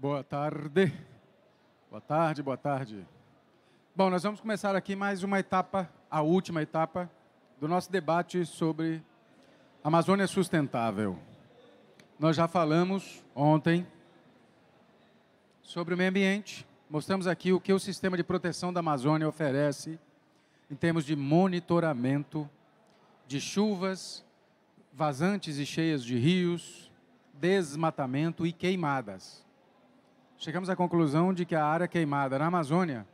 Boa tarde. Boa tarde, boa tarde. Bom, nós vamos começar aqui mais uma etapa, a última etapa, do nosso debate sobre Amazônia sustentável. Nós já falamos ontem sobre o meio ambiente, mostramos aqui o que o sistema de proteção da Amazônia oferece em termos de monitoramento de chuvas, vazantes e cheias de rios, desmatamento e queimadas chegamos à conclusão de que a área queimada na Amazônia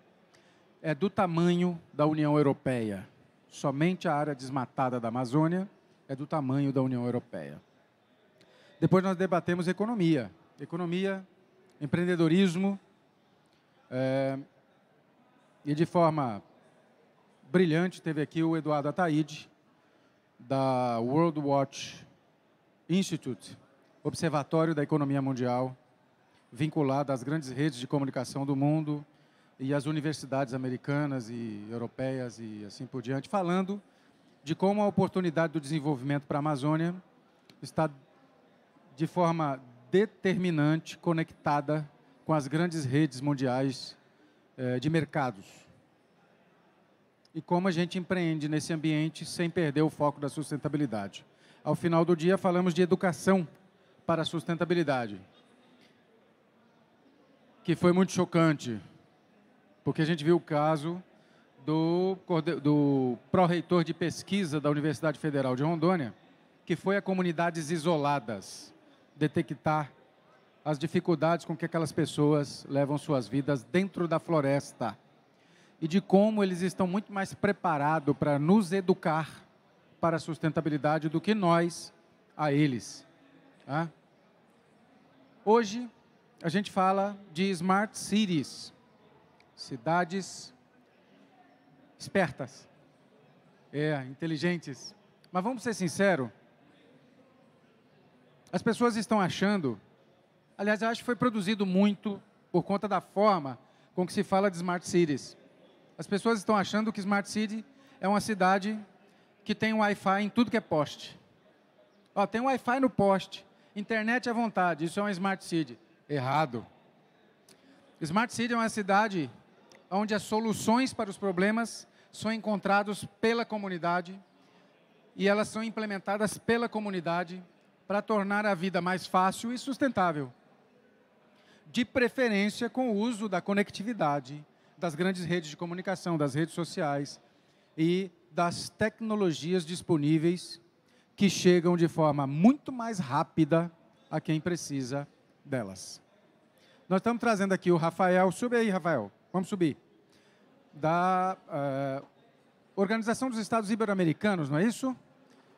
é do tamanho da União Europeia. Somente a área desmatada da Amazônia é do tamanho da União Europeia. Depois nós debatemos economia. Economia, empreendedorismo, é, e de forma brilhante, teve aqui o Eduardo Ataide da World Watch Institute, Observatório da Economia Mundial, vinculada às grandes redes de comunicação do mundo e às universidades americanas e europeias e assim por diante, falando de como a oportunidade do desenvolvimento para a Amazônia está de forma determinante conectada com as grandes redes mundiais eh, de mercados. E como a gente empreende nesse ambiente sem perder o foco da sustentabilidade. Ao final do dia, falamos de educação para a sustentabilidade que foi muito chocante, porque a gente viu o caso do, do pró-reitor de pesquisa da Universidade Federal de Rondônia, que foi a comunidades isoladas detectar as dificuldades com que aquelas pessoas levam suas vidas dentro da floresta e de como eles estão muito mais preparados para nos educar para a sustentabilidade do que nós a eles. Tá? Hoje, a gente fala de smart cities, cidades espertas, é, inteligentes. Mas vamos ser sinceros, as pessoas estão achando, aliás, eu acho que foi produzido muito por conta da forma com que se fala de smart cities. As pessoas estão achando que smart city é uma cidade que tem Wi-Fi em tudo que é poste. Ó, tem Wi-Fi no poste, internet à vontade, isso é uma smart city errado. Smart City é uma cidade onde as soluções para os problemas são encontrados pela comunidade e elas são implementadas pela comunidade para tornar a vida mais fácil e sustentável. De preferência com o uso da conectividade, das grandes redes de comunicação, das redes sociais e das tecnologias disponíveis que chegam de forma muito mais rápida a quem precisa delas. Nós estamos trazendo aqui o Rafael. Sube aí, Rafael. Vamos subir. Da uh, Organização dos Estados Ibero-Americanos, não é isso?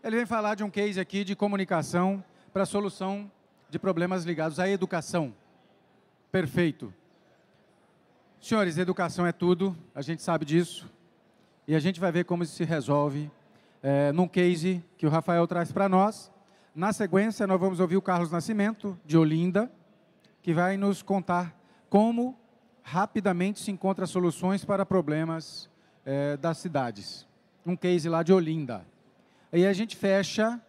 Ele vem falar de um case aqui de comunicação para a solução de problemas ligados à educação. Perfeito. Senhores, educação é tudo, a gente sabe disso. E a gente vai ver como isso se resolve é, num case que o Rafael traz para nós na sequência, nós vamos ouvir o Carlos Nascimento, de Olinda, que vai nos contar como rapidamente se encontra soluções para problemas é, das cidades. Um case lá de Olinda. E a gente fecha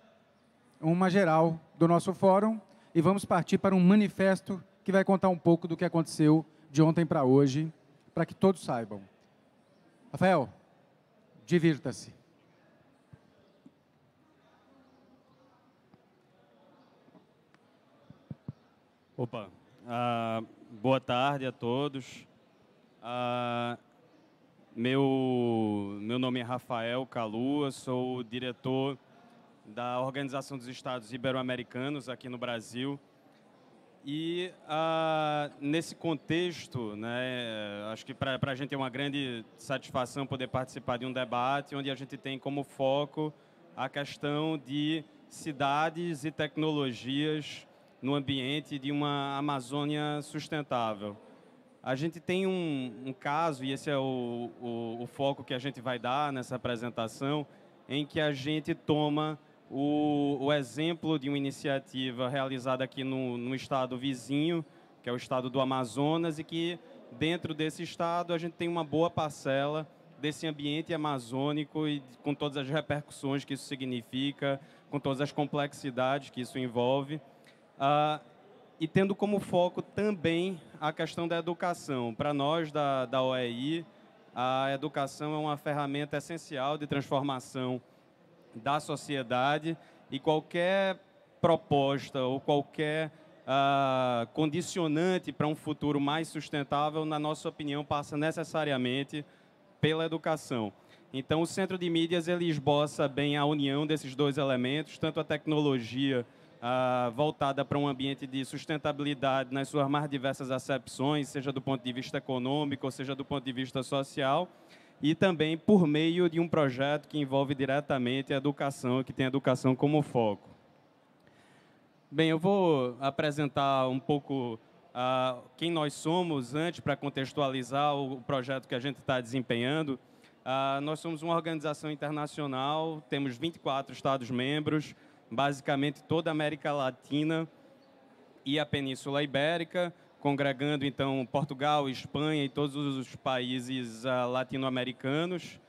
uma geral do nosso fórum e vamos partir para um manifesto que vai contar um pouco do que aconteceu de ontem para hoje, para que todos saibam. Rafael, divirta-se. Opa, ah, boa tarde a todos. Ah, meu, meu nome é Rafael Calua, sou diretor da Organização dos Estados Ibero-Americanos aqui no Brasil. E ah, nesse contexto, né, acho que para a gente é uma grande satisfação poder participar de um debate onde a gente tem como foco a questão de cidades e tecnologias no ambiente de uma Amazônia sustentável. A gente tem um, um caso, e esse é o, o, o, foco que a gente vai dar nessa apresentação, em que a gente toma o, o exemplo de uma iniciativa realizada aqui no, no estado vizinho, que é o estado do Amazonas, e que dentro desse estado a gente tem uma boa parcela desse ambiente amazônico e com todas as repercussões que isso significa, com todas as complexidades que isso envolve. Ah, e tendo como foco também a questão da educação. Para nós da, da OEI, a educação é uma ferramenta essencial de transformação da sociedade e qualquer proposta ou qualquer ah, condicionante para um futuro mais sustentável, na nossa opinião, passa necessariamente pela educação. Então, o Centro de Mídias ele esboça bem a união desses dois elementos, tanto a tecnologia ah, voltada para um ambiente de sustentabilidade nas suas mais diversas acepções, seja do ponto de vista econômico, seja do ponto de vista social, e também por meio de um projeto que envolve diretamente a educação, que tem a educação como foco. Bem, eu vou apresentar um pouco ah, quem nós somos antes, para contextualizar o projeto que a gente está desempenhando. Ah, nós somos uma organização internacional, temos 24 Estados-membros, basicamente toda a América Latina e a Península Ibérica, congregando então Portugal, Espanha e todos os países uh, latino-americanos.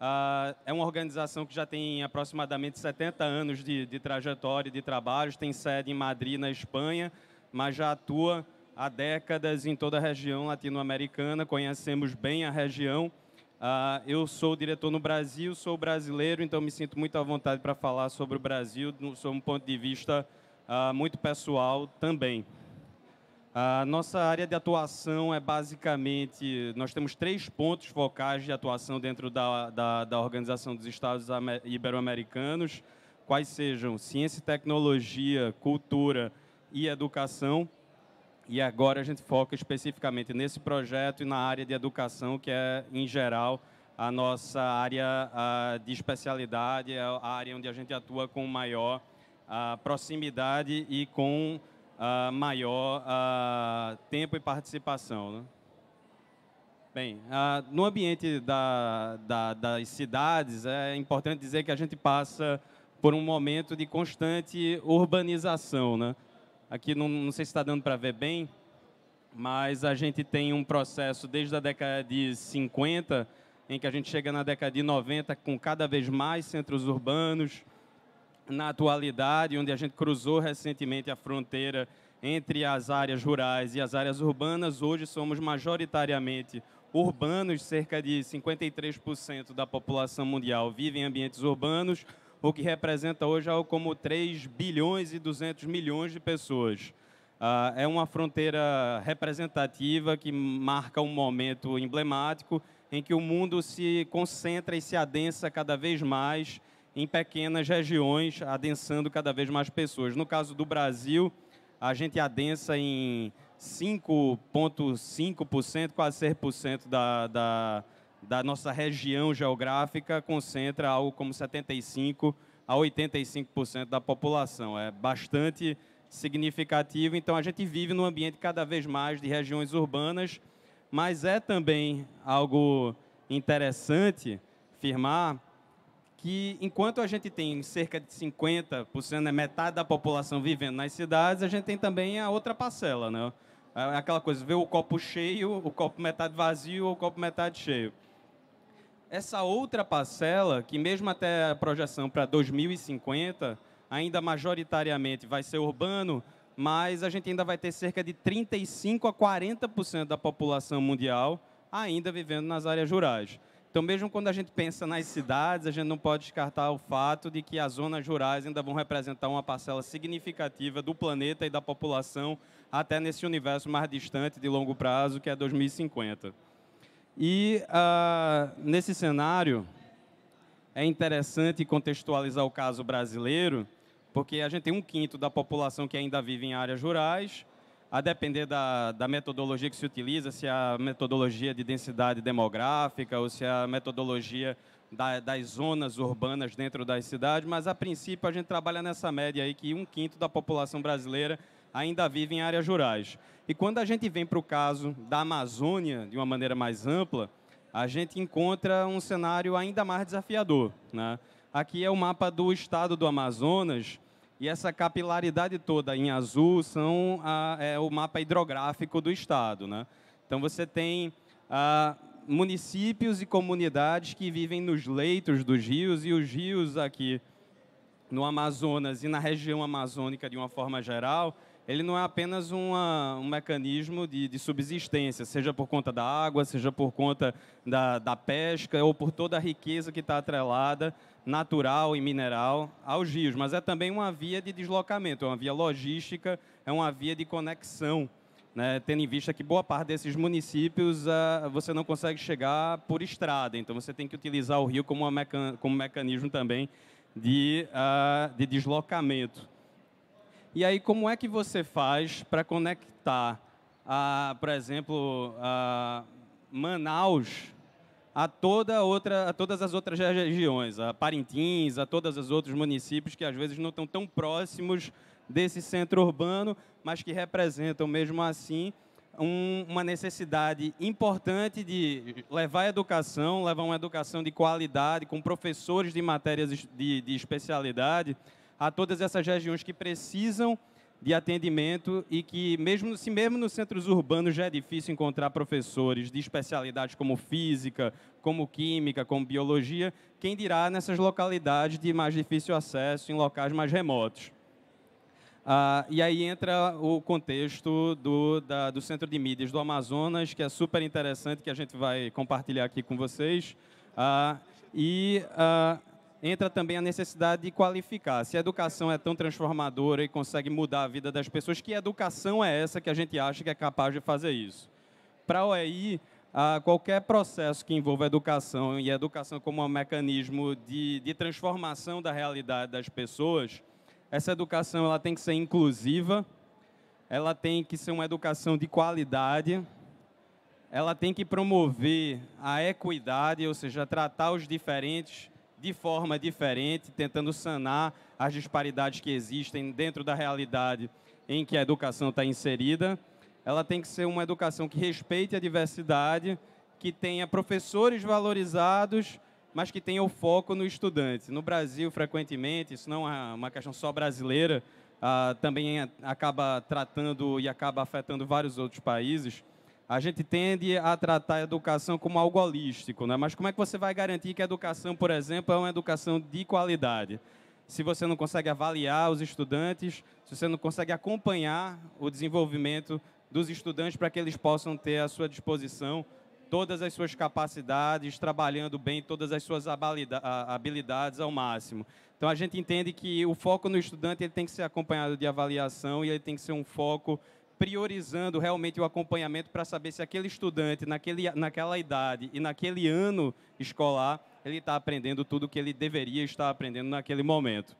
Uh, é uma organização que já tem aproximadamente 70 anos de, de trajetória de trabalhos, tem sede em Madrid, na Espanha, mas já atua há décadas em toda a região latino-americana, conhecemos bem a região. Uh, eu sou diretor no Brasil, sou brasileiro, então me sinto muito à vontade para falar sobre o Brasil, sob um ponto de vista uh, muito pessoal também. A uh, nossa área de atuação é basicamente, nós temos três pontos focais de atuação dentro da, da, da Organização dos Estados Ibero-Americanos, quais sejam ciência e tecnologia, cultura e educação. E agora a gente foca especificamente nesse projeto e na área de educação, que é, em geral, a nossa área de especialidade, é a área onde a gente atua com maior proximidade e com maior tempo e participação. Né? Bem, no ambiente da, da, das cidades, é importante dizer que a gente passa por um momento de constante urbanização, né? Aqui não, não sei se está dando para ver bem, mas a gente tem um processo desde a década de 50, em que a gente chega na década de 90 com cada vez mais centros urbanos, na atualidade, onde a gente cruzou recentemente a fronteira entre as áreas rurais e as áreas urbanas, hoje somos majoritariamente urbanos, cerca de 53% da população mundial vive em ambientes urbanos, o que representa hoje algo é como 3 bilhões e 200 milhões de pessoas. Ah, é uma fronteira representativa que marca um momento emblemático em que o mundo se concentra e se adensa cada vez mais em pequenas regiões, adensando cada vez mais pessoas. No caso do Brasil, a gente adensa em 5,5%, quase 6% da, da, da nossa região geográfica concentra algo como 75 a 85% da população. É bastante significativo, então a gente vive num ambiente cada vez mais de regiões urbanas, mas é também algo interessante firmar que enquanto a gente tem cerca de 50%, né, metade da população vivendo nas cidades, a gente tem também a outra parcela, né? É aquela coisa, ver o copo cheio, o copo metade vazio ou o copo metade cheio essa outra parcela, que mesmo até a projeção para 2050, ainda majoritariamente vai ser urbano, mas a gente ainda vai ter cerca de 35 a 40% da população mundial ainda vivendo nas áreas rurais. Então, mesmo quando a gente pensa nas cidades, a gente não pode descartar o fato de que as zonas rurais ainda vão representar uma parcela significativa do planeta e da população, até nesse universo mais distante de longo prazo, que é 2050. E ah, nesse cenário, é interessante contextualizar o caso brasileiro, porque a gente tem um quinto da população que ainda vive em áreas rurais, a depender da, da metodologia que se utiliza, se é a metodologia de densidade demográfica ou se é a metodologia da, das zonas urbanas dentro das cidades, mas a princípio a gente trabalha nessa média aí que um quinto da população brasileira ainda vive em áreas rurais. E quando a gente vem para o caso da Amazônia de uma maneira mais ampla, a gente encontra um cenário ainda mais desafiador. Né? Aqui é o mapa do estado do Amazonas e essa capilaridade toda em azul são a, é o mapa hidrográfico do estado. Né? Então você tem a, ah, municípios e comunidades que vivem nos leitos dos rios e os rios aqui no Amazonas e na região amazônica de uma forma geral, ele não é apenas uma, um mecanismo de, de, subsistência, seja por conta da água, seja por conta da, da pesca ou por toda a riqueza que está atrelada, natural e mineral, aos rios, mas é também uma via de deslocamento, é uma via logística, é uma via de conexão, né? tendo em vista que boa parte desses municípios uh, você não consegue chegar por estrada, então você tem que utilizar o rio como, meca como mecanismo também de, uh, de deslocamento. E aí, como é que você faz para conectar, a, por exemplo, a Manaus a, toda outra, a todas as outras regiões, a Parintins, a todos os outros municípios que às vezes não estão tão próximos desse centro urbano, mas que representam mesmo assim um, uma necessidade importante de levar a educação, levar uma educação de qualidade, com professores de matérias de, de especialidade, a todas essas regiões que precisam de atendimento e que, mesmo, se mesmo nos centros urbanos já é difícil encontrar professores de especialidades como física, como química, como biologia, quem dirá nessas localidades de mais difícil acesso, em locais mais remotos. Ah, e aí entra o contexto do, da, do Centro de Mídias do Amazonas, que é super interessante, que a gente vai compartilhar aqui com vocês. Ah, e ah, entra também a necessidade de qualificar. Se a educação é tão transformadora e consegue mudar a vida das pessoas, que educação é essa que a gente acha que é capaz de fazer isso? Para a OEI, qualquer processo que envolva educação e a educação como um mecanismo de, de transformação da realidade das pessoas, essa educação ela tem que ser inclusiva, ela tem que ser uma educação de qualidade, ela tem que promover a equidade, ou seja, tratar os diferentes de forma diferente, tentando sanar as disparidades que existem dentro da realidade em que a educação está inserida. Ela tem que ser uma educação que respeite a diversidade, que tenha professores valorizados, mas que tenha o foco no estudante. No Brasil, frequentemente, isso não é uma questão só brasileira, ah, também é, acaba tratando e acaba afetando vários outros países a gente tende a tratar a educação como algo holístico, né? mas como é que você vai garantir que a educação, por exemplo, é uma educação de qualidade? Se você não consegue avaliar os estudantes, se você não consegue acompanhar o desenvolvimento dos estudantes para que eles possam ter à sua disposição todas as suas capacidades, trabalhando bem todas as suas habilidades ao máximo. Então, a gente entende que o foco no estudante ele tem que ser acompanhado de avaliação e ele tem que ser um foco priorizando realmente o acompanhamento para saber se aquele estudante, naquele, naquela idade e naquele ano escolar, ele está aprendendo tudo o que ele deveria estar aprendendo naquele momento.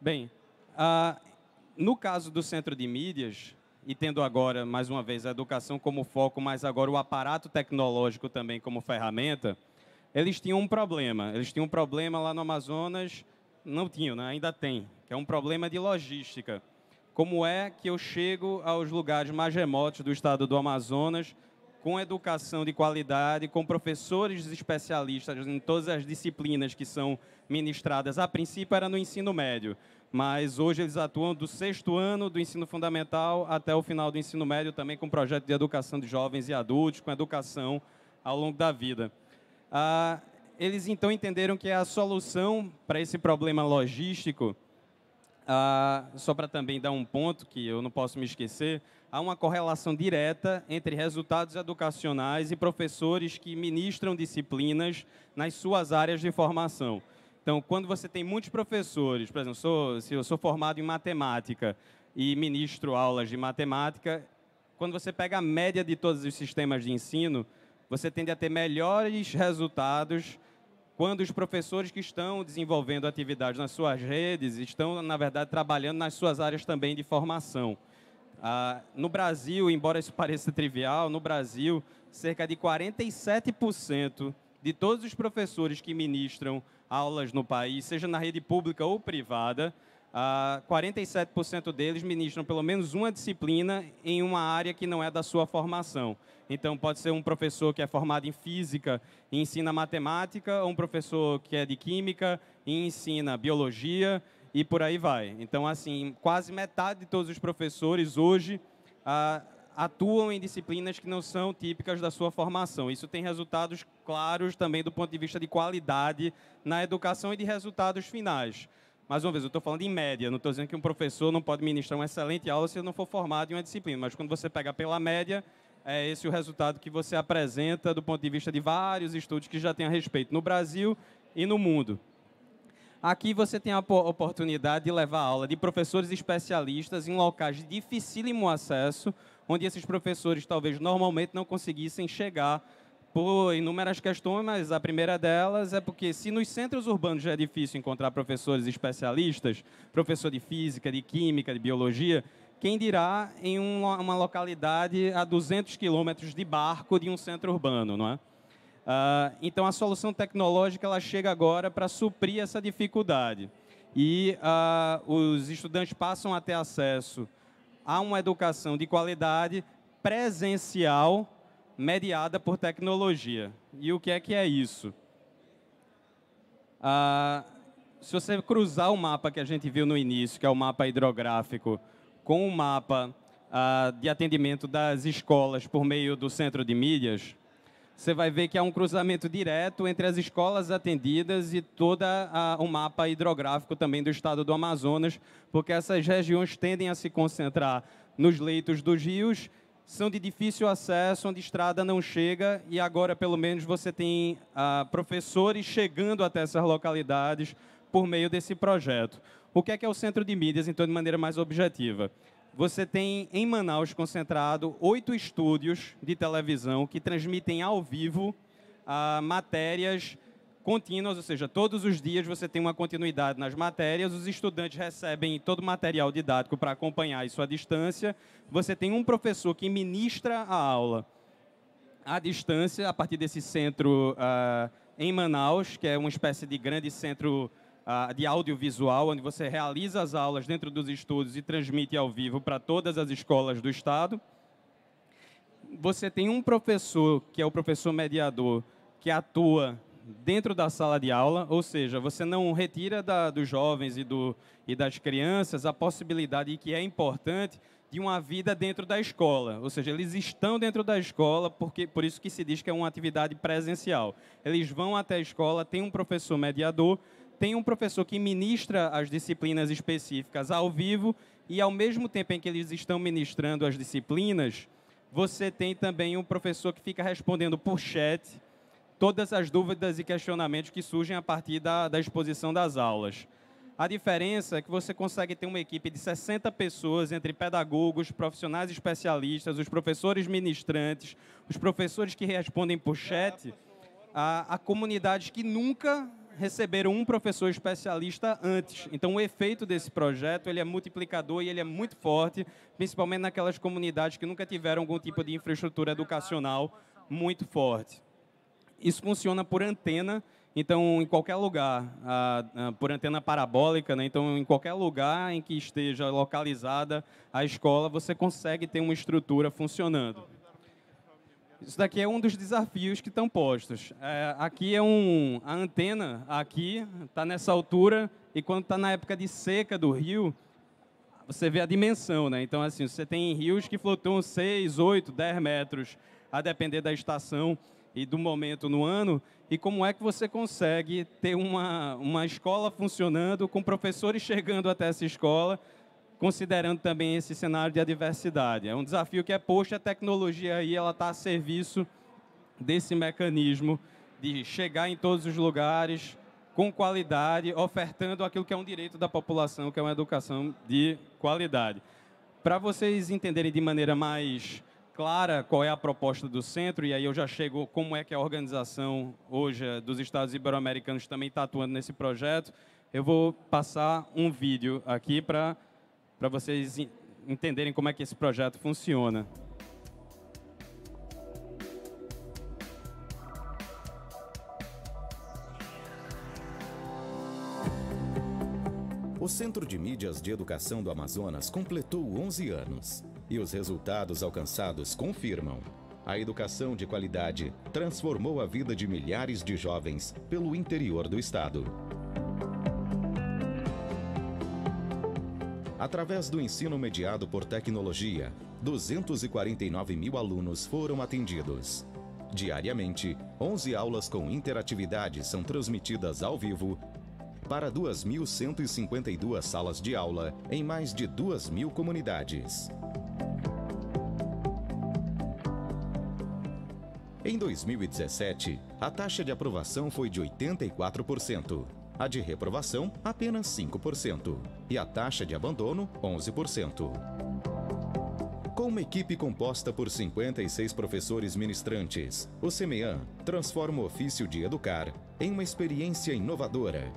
Bem, no caso do centro de mídias, e tendo agora, mais uma vez, a educação como foco, mas agora o aparato tecnológico também como ferramenta, eles tinham um problema. Eles tinham um problema lá no Amazonas, não tinham, né? ainda tem, que é um problema de logística. Como é que eu chego aos lugares mais remotos do estado do Amazonas com educação de qualidade, com professores especialistas em todas as disciplinas que são ministradas? A princípio era no ensino médio, mas hoje eles atuam do sexto ano do ensino fundamental até o final do ensino médio, também com projeto de educação de jovens e adultos, com educação ao longo da vida. Ah, eles então entenderam que a solução para esse problema logístico ah, só para também dar um ponto que eu não posso me esquecer, há uma correlação direta entre resultados educacionais e professores que ministram disciplinas nas suas áreas de formação. Então, quando você tem muitos professores, por exemplo, sou, se eu sou formado em matemática e ministro aulas de matemática, quando você pega a média de todos os sistemas de ensino, você tende a ter melhores resultados quando os professores que estão desenvolvendo atividades nas suas redes estão, na verdade, trabalhando nas suas áreas também de formação. Ah, no Brasil, embora isso pareça trivial, no Brasil, cerca de 47% de todos os professores que ministram aulas no país, seja na rede pública ou privada, ah, 47% deles ministram pelo menos uma disciplina em uma área que não é da sua formação. Então, pode ser um professor que é formado em física e ensina matemática, ou um professor que é de química e ensina biologia, e por aí vai. Então, assim, quase metade de todos os professores hoje ah, atuam em disciplinas que não são típicas da sua formação. Isso tem resultados claros também do ponto de vista de qualidade na educação e de resultados finais. Mais uma vez, eu estou falando em média, não estou dizendo que um professor não pode ministrar uma excelente aula se ele não for formado em uma disciplina, mas quando você pega pela média, é esse o resultado que você apresenta do ponto de vista de vários estudos que já tem a respeito no Brasil e no mundo. Aqui você tem a oportunidade de levar aula de professores especialistas em locais de dificílimo acesso, onde esses professores talvez normalmente não conseguissem chegar por inúmeras questões, mas a primeira delas é porque se nos centros urbanos já é difícil encontrar professores especialistas, professor de física, de química, de biologia, quem dirá em uma localidade a 200 quilômetros de barco de um centro urbano, não é? Uh, então, a solução tecnológica ela chega agora para suprir essa dificuldade. E uh, os estudantes passam a ter acesso a uma educação de qualidade presencial mediada por tecnologia. E o que é que é isso? Ah, se você cruzar o mapa que a gente viu no início, que é o mapa hidrográfico, com o mapa ah, de atendimento das escolas por meio do centro de mídias, você vai ver que há um cruzamento direto entre as escolas atendidas e todo o mapa hidrográfico também do estado do Amazonas, porque essas regiões tendem a se concentrar nos leitos dos rios são de difícil acesso, onde estrada não chega, e agora, pelo menos, você tem ah, professores chegando até essas localidades por meio desse projeto. O que é que é o Centro de Mídias, então, de maneira mais objetiva? Você tem, em Manaus, concentrado oito estúdios de televisão que transmitem ao vivo ah, matérias contínuas, ou seja, todos os dias você tem uma continuidade nas matérias, os estudantes recebem todo o material didático para acompanhar isso à distância, você tem um professor que ministra a aula à distância, a partir desse centro uh, em Manaus, que é uma espécie de grande centro uh, de audiovisual, onde você realiza as aulas dentro dos estudos e transmite ao vivo para todas as escolas do Estado. Você tem um professor, que é o professor mediador, que atua dentro da sala de aula, ou seja, você não retira da, dos jovens e, do, e das crianças a possibilidade que é importante de uma vida dentro da escola, ou seja, eles estão dentro da escola, porque por isso que se diz que é uma atividade presencial. Eles vão até a escola, tem um professor mediador, tem um professor que ministra as disciplinas específicas ao vivo e ao mesmo tempo em que eles estão ministrando as disciplinas, você tem também um professor que fica respondendo por chat todas as dúvidas e questionamentos que surgem a partir da, da exposição das aulas. A diferença é que você consegue ter uma equipe de 60 pessoas entre pedagogos, profissionais especialistas, os professores ministrantes, os professores que respondem por chat, a, a comunidades que nunca receberam um professor especialista antes. Então, o efeito desse projeto ele é multiplicador e ele é muito forte, principalmente naquelas comunidades que nunca tiveram algum tipo de infraestrutura educacional muito forte isso funciona por antena, então em qualquer lugar, a, a, por antena parabólica, né? então em qualquer lugar em que esteja localizada a escola, você consegue ter uma estrutura funcionando. Isso daqui é um dos desafios que estão postos. É, aqui é um, a antena aqui está nessa altura e quando está na época de seca do rio, você vê a dimensão, né? Então, assim, você tem rios que flutuam 6, 8, 10 metros, a depender da estação e do momento no ano e como é que você consegue ter uma, uma escola funcionando, com professores chegando até essa escola, considerando também esse cenário de adversidade. É um desafio que é posto, a tecnologia aí ela está a serviço desse mecanismo de chegar em todos os lugares, com qualidade, ofertando aquilo que é um direito da população, que é uma educação de qualidade. Para vocês entenderem de maneira mais clara qual é a proposta do centro, e aí eu já chego como é que a organização hoje eh, dos Estados Ibero-Americanos também está atuando nesse projeto. Eu vou passar um vídeo aqui para vocês entenderem como é que esse projeto funciona. Centro de Mídias de Educação do Amazonas completou 11 anos e os resultados alcançados confirmam. A educação de qualidade transformou a vida de milhares de jovens pelo interior do estado. Através do ensino mediado por tecnologia, 249 mil alunos foram atendidos. Diariamente, 11 aulas com interatividade são transmitidas ao vivo para 2.152 salas de aula em mais de 2.000 comunidades. Em 2017, a taxa de aprovação foi de 84%, a de reprovação, apenas 5%, e a taxa de abandono, 11%. Com uma equipe composta por 56 professores ministrantes, o CEMEAN transforma o ofício de educar em uma experiência inovadora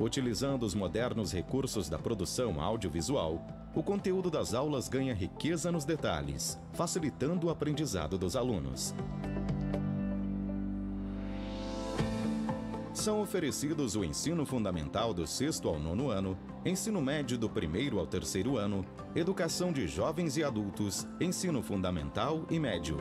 Utilizando os modernos recursos da produção audiovisual, o conteúdo das aulas ganha riqueza nos detalhes, facilitando o aprendizado dos alunos. São oferecidos o ensino fundamental do sexto ao nono ano, ensino médio do primeiro ao terceiro ano, educação de jovens e adultos, ensino fundamental e médio.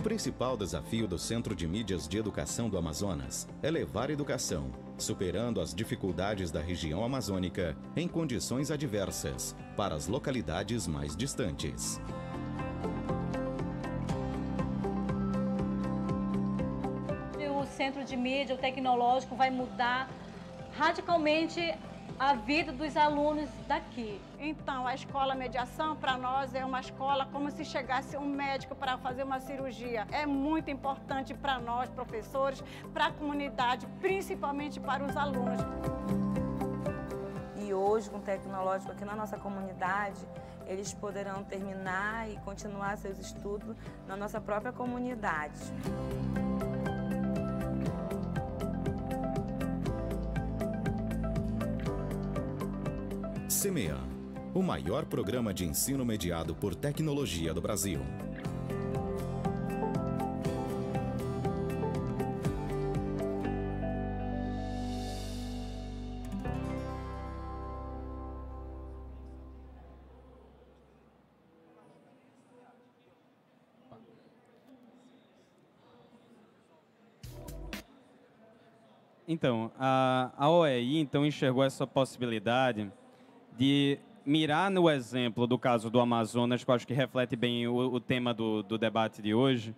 O principal desafio do Centro de Mídias de Educação do Amazonas é levar educação, superando as dificuldades da região amazônica em condições adversas, para as localidades mais distantes. O Centro de Mídia o Tecnológico vai mudar radicalmente a vida dos alunos daqui. Então, a escola mediação para nós é uma escola como se chegasse um médico para fazer uma cirurgia. É muito importante para nós, professores, para a comunidade, principalmente para os alunos. E hoje, com o tecnológico aqui na nossa comunidade, eles poderão terminar e continuar seus estudos na nossa própria comunidade. CMEA, o maior programa de ensino mediado por tecnologia do Brasil. Então, a, a OEI então enxergou essa possibilidade de mirar no exemplo do caso do Amazonas, que eu acho que reflete bem o, o tema do, do debate de hoje,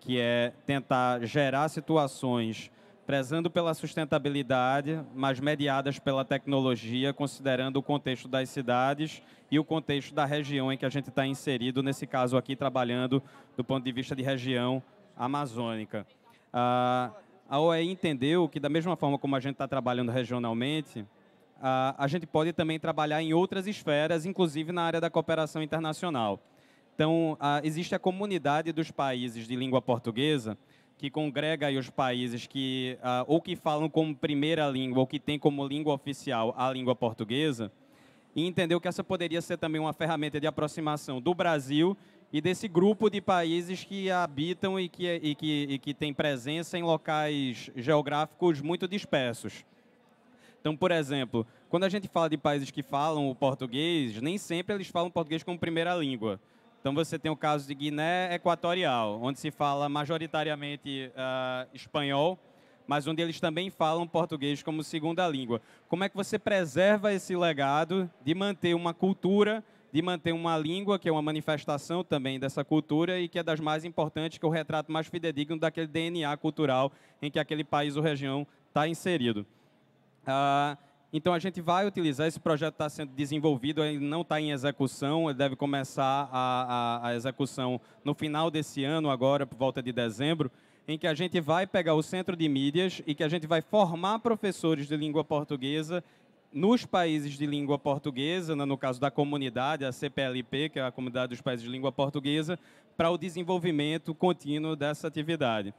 que é tentar gerar situações prezando pela sustentabilidade, mas mediadas pela tecnologia, considerando o contexto das cidades e o contexto da região em que a gente está inserido, nesse caso aqui, trabalhando do ponto de vista de região amazônica. Ah, a OEI entendeu que, da mesma forma como a gente está trabalhando regionalmente, a, gente pode também trabalhar em outras esferas, inclusive na área da cooperação internacional. Então, existe a comunidade dos países de língua portuguesa, que congrega os países que ou que falam como primeira língua ou que tem como língua oficial a língua portuguesa e entendeu que essa poderia ser também uma ferramenta de aproximação do Brasil e desse grupo de países que habitam e que, e que, e que tem presença em locais geográficos muito dispersos. Então, por exemplo, quando a gente fala de países que falam o português, nem sempre eles falam português como primeira língua. Então, você tem o caso de Guiné Equatorial, onde se fala majoritariamente uh, espanhol, mas onde eles também falam português como segunda língua. Como é que você preserva esse legado de manter uma cultura, de manter uma língua, que é uma manifestação também dessa cultura e que é das mais importantes, que é o retrato mais fidedigno daquele DNA cultural em que aquele país ou região está inserido? Ah, então a gente vai utilizar, esse projeto está sendo desenvolvido, ele não está em execução, ele deve começar a, a, a, execução no final desse ano, agora por volta de dezembro, em que a gente vai pegar o centro de mídias e que a gente vai formar professores de língua portuguesa nos países de língua portuguesa, né, no caso da comunidade, a CPLP, que é a Comunidade dos Países de Língua Portuguesa, para o desenvolvimento contínuo dessa atividade.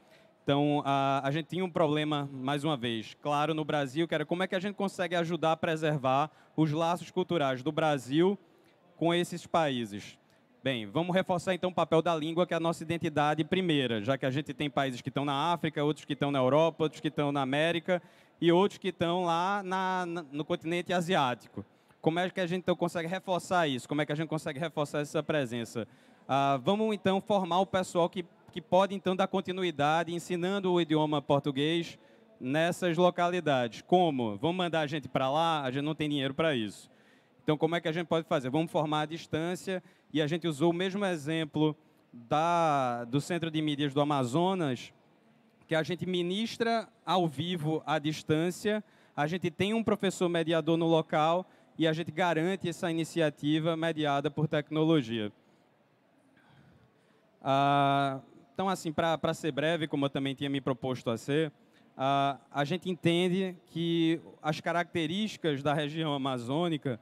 Então, a, a gente tinha um problema, mais uma vez, claro, no Brasil, que era como é que a gente consegue ajudar a preservar os laços culturais do Brasil com esses países. Bem, vamos reforçar então o papel da língua, que é a nossa identidade primeira, já que a gente tem países que estão na África, outros que estão na Europa, outros que estão na América e outros que estão lá na, na, no continente asiático. Como é que a gente então consegue reforçar isso? Como é que a gente consegue reforçar essa presença? Ah, vamos então formar o pessoal que que pode então dar continuidade ensinando o idioma português nessas localidades. Como? Vamos mandar a gente para lá? A gente não tem dinheiro para isso. Então, como é que a gente pode fazer? Vamos formar à distância e a gente usou o mesmo exemplo da, do Centro de Mídias do Amazonas, que a gente ministra ao vivo à distância, a gente tem um professor mediador no local e a gente garante essa iniciativa mediada por tecnologia. Ah, então, assim, para ser breve, como eu também tinha me proposto a ser, uh, a gente entende que as características da região amazônica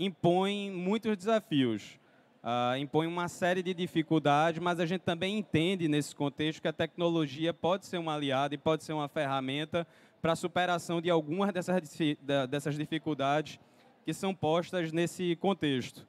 impõem muitos desafios, uh, impõem uma série de dificuldades, mas a gente também entende nesse contexto que a tecnologia pode ser um aliado e pode ser uma ferramenta para a superação de algumas dessas, dessas dificuldades que são postas nesse contexto.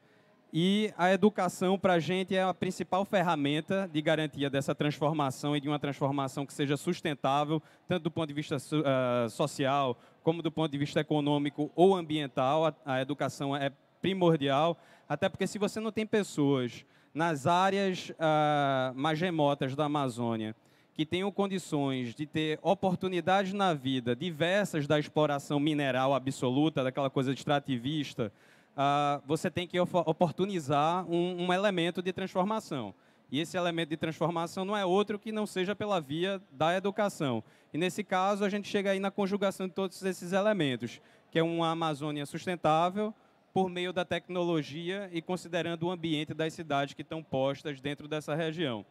E a educação, para a gente, é a principal ferramenta de garantia dessa transformação e de uma transformação que seja sustentável, tanto do ponto de vista uh, social, como do ponto de vista econômico ou ambiental. A, a educação é primordial, até porque se você não tem pessoas nas áreas uh, ah, mais remotas da Amazônia que tenham condições de ter oportunidades na vida diversas da exploração mineral absoluta, daquela coisa extrativista, ah, você tem que oportunizar um, um elemento de transformação. E esse elemento de transformação não é outro que não seja pela via da educação. E nesse caso, a gente chega aí na conjugação de todos esses elementos, que é uma Amazônia sustentável por meio da tecnologia e considerando o ambiente das cidades que estão postas dentro dessa região.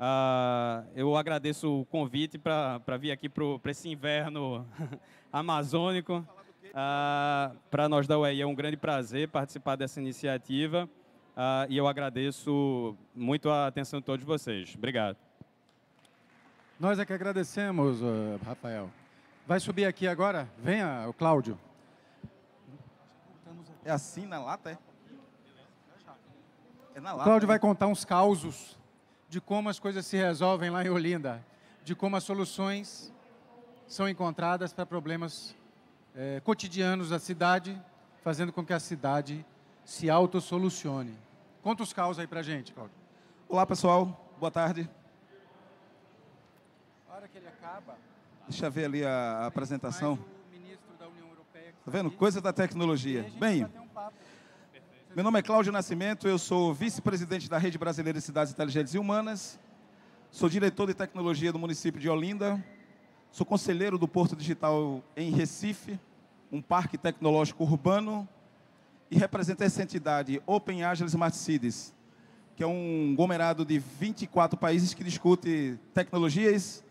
Ah, eu agradeço o convite para vir aqui para esse inverno amazônico. Ah, Para nós da UEI é um grande prazer participar dessa iniciativa ah, e eu agradeço muito a atenção de todos vocês. Obrigado. Nós é que agradecemos, Rafael. Vai subir aqui agora? Venha, o Cláudio. É assim na lata, é? É na lata. O Cláudio né? vai contar uns causos de como as coisas se resolvem lá em Olinda, de como as soluções são encontradas para problemas é, cotidianos da cidade, fazendo com que a cidade se autossolucione. Conta os caos aí para gente, Cláudio. Olá, pessoal. Boa tarde. A hora que ele acaba... Deixa eu ver ali a, a apresentação. Está tá vendo? Coisa da tecnologia. Bem, meu nome é Cláudio Nascimento, eu sou vice-presidente da Rede Brasileira de Cidades Inteligentes e Humanas, sou diretor de tecnologia do município de Olinda, Sou conselheiro do Porto Digital em Recife, um parque tecnológico urbano, e represento essa entidade Open Agile Smart Cities, que é um conglomerado de 24 países que discute tecnologias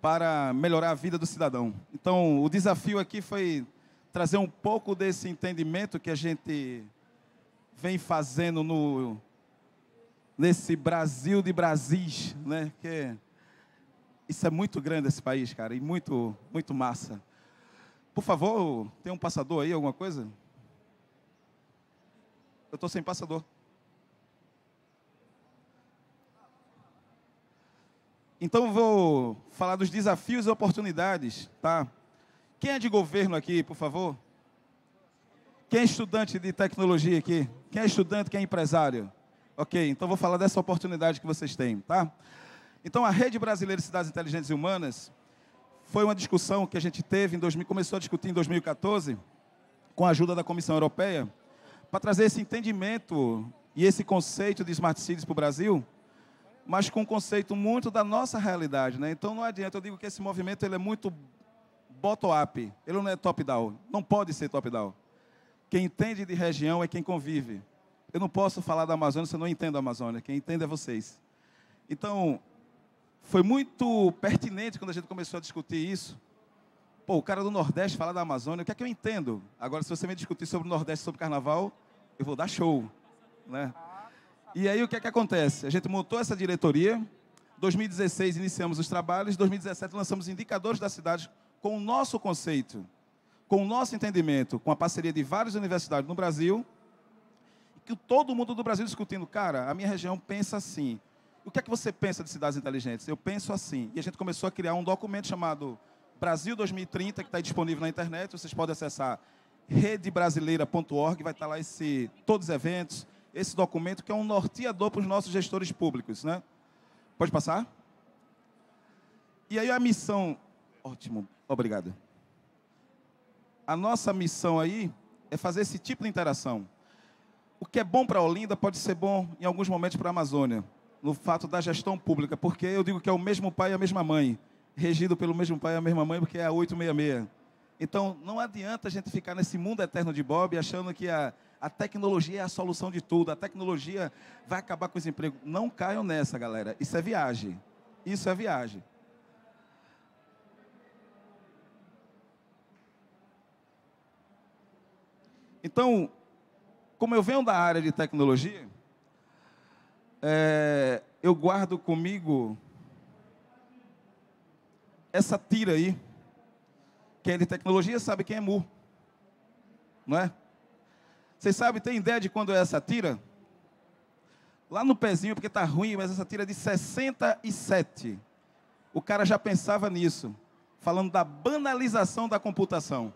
para melhorar a vida do cidadão. Então, o desafio aqui foi trazer um pouco desse entendimento que a gente vem fazendo no nesse Brasil de Brasis, né? Que é isso é muito grande esse país, cara, e muito, muito massa. Por favor, tem um passador aí, alguma coisa? Eu estou sem passador. Então vou falar dos desafios e oportunidades, tá? Quem é de governo aqui, por favor? Quem é estudante de tecnologia aqui? Quem é estudante, quem é empresário? Ok, então vou falar dessa oportunidade que vocês têm, tá? Então, a Rede Brasileira de Cidades Inteligentes e Humanas foi uma discussão que a gente teve, em 2000, começou a discutir em 2014, com a ajuda da Comissão Europeia, para trazer esse entendimento e esse conceito de Smart Cities para o Brasil, mas com um conceito muito da nossa realidade. Né? Então, não adianta, eu digo que esse movimento ele é muito bottom-up, ele não é top-down, não pode ser top-down. Quem entende de região é quem convive. Eu não posso falar da Amazônia se eu não entendo a Amazônia, quem entende é vocês. Então, foi muito pertinente quando a gente começou a discutir isso. Pô, o cara do Nordeste fala da Amazônia, o que é que eu entendo? Agora, se você me discutir sobre o Nordeste, sobre o Carnaval, eu vou dar show, né? E aí, o que é que acontece? A gente montou essa diretoria, 2016 iniciamos os trabalhos, 2017 lançamos indicadores da cidade com o nosso conceito, com o nosso entendimento, com a parceria de várias universidades no Brasil, que todo mundo do Brasil discutindo, cara, a minha região pensa assim, o que é que você pensa de cidades inteligentes? Eu penso assim. E a gente começou a criar um documento chamado Brasil 2030, que está disponível na internet. Vocês podem acessar redebrasileira.org, vai estar tá lá esse, todos os eventos, esse documento que é um norteador para os nossos gestores públicos. Né? Pode passar? E aí a missão. Ótimo, obrigado. A nossa missão aí é fazer esse tipo de interação. O que é bom para a Olinda pode ser bom em alguns momentos para a Amazônia no fato da gestão pública, porque eu digo que é o mesmo pai e a mesma mãe, regido pelo mesmo pai e a mesma mãe, porque é a 866. Então, não adianta a gente ficar nesse mundo eterno de Bob achando que a, a tecnologia é a solução de tudo, a tecnologia vai acabar com os empregos. Não caiam nessa, galera. Isso é viagem. Isso é viagem. Então, como eu venho da área de tecnologia, é, eu guardo comigo essa tira aí, que é de tecnologia, sabe quem é Mu, não é? Vocês sabem, tem ideia de quando é essa tira? Lá no pezinho, porque está ruim, mas essa tira é de 67. O cara já pensava nisso, falando da banalização da computação.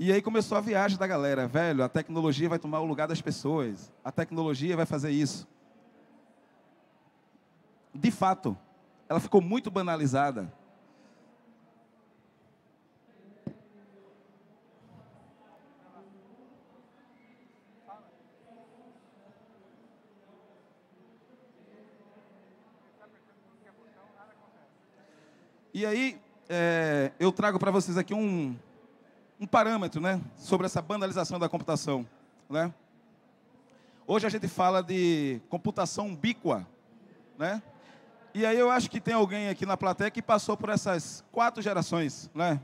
E aí começou a viagem da galera, velho, a tecnologia vai tomar o lugar das pessoas, a tecnologia vai fazer isso. De fato, ela ficou muito banalizada. E aí, é, eu trago para vocês aqui um, um parâmetro né, sobre essa banalização da computação. Né? Hoje a gente fala de computação ubíqua. Né? E aí eu acho que tem alguém aqui na plateia que passou por essas quatro gerações né,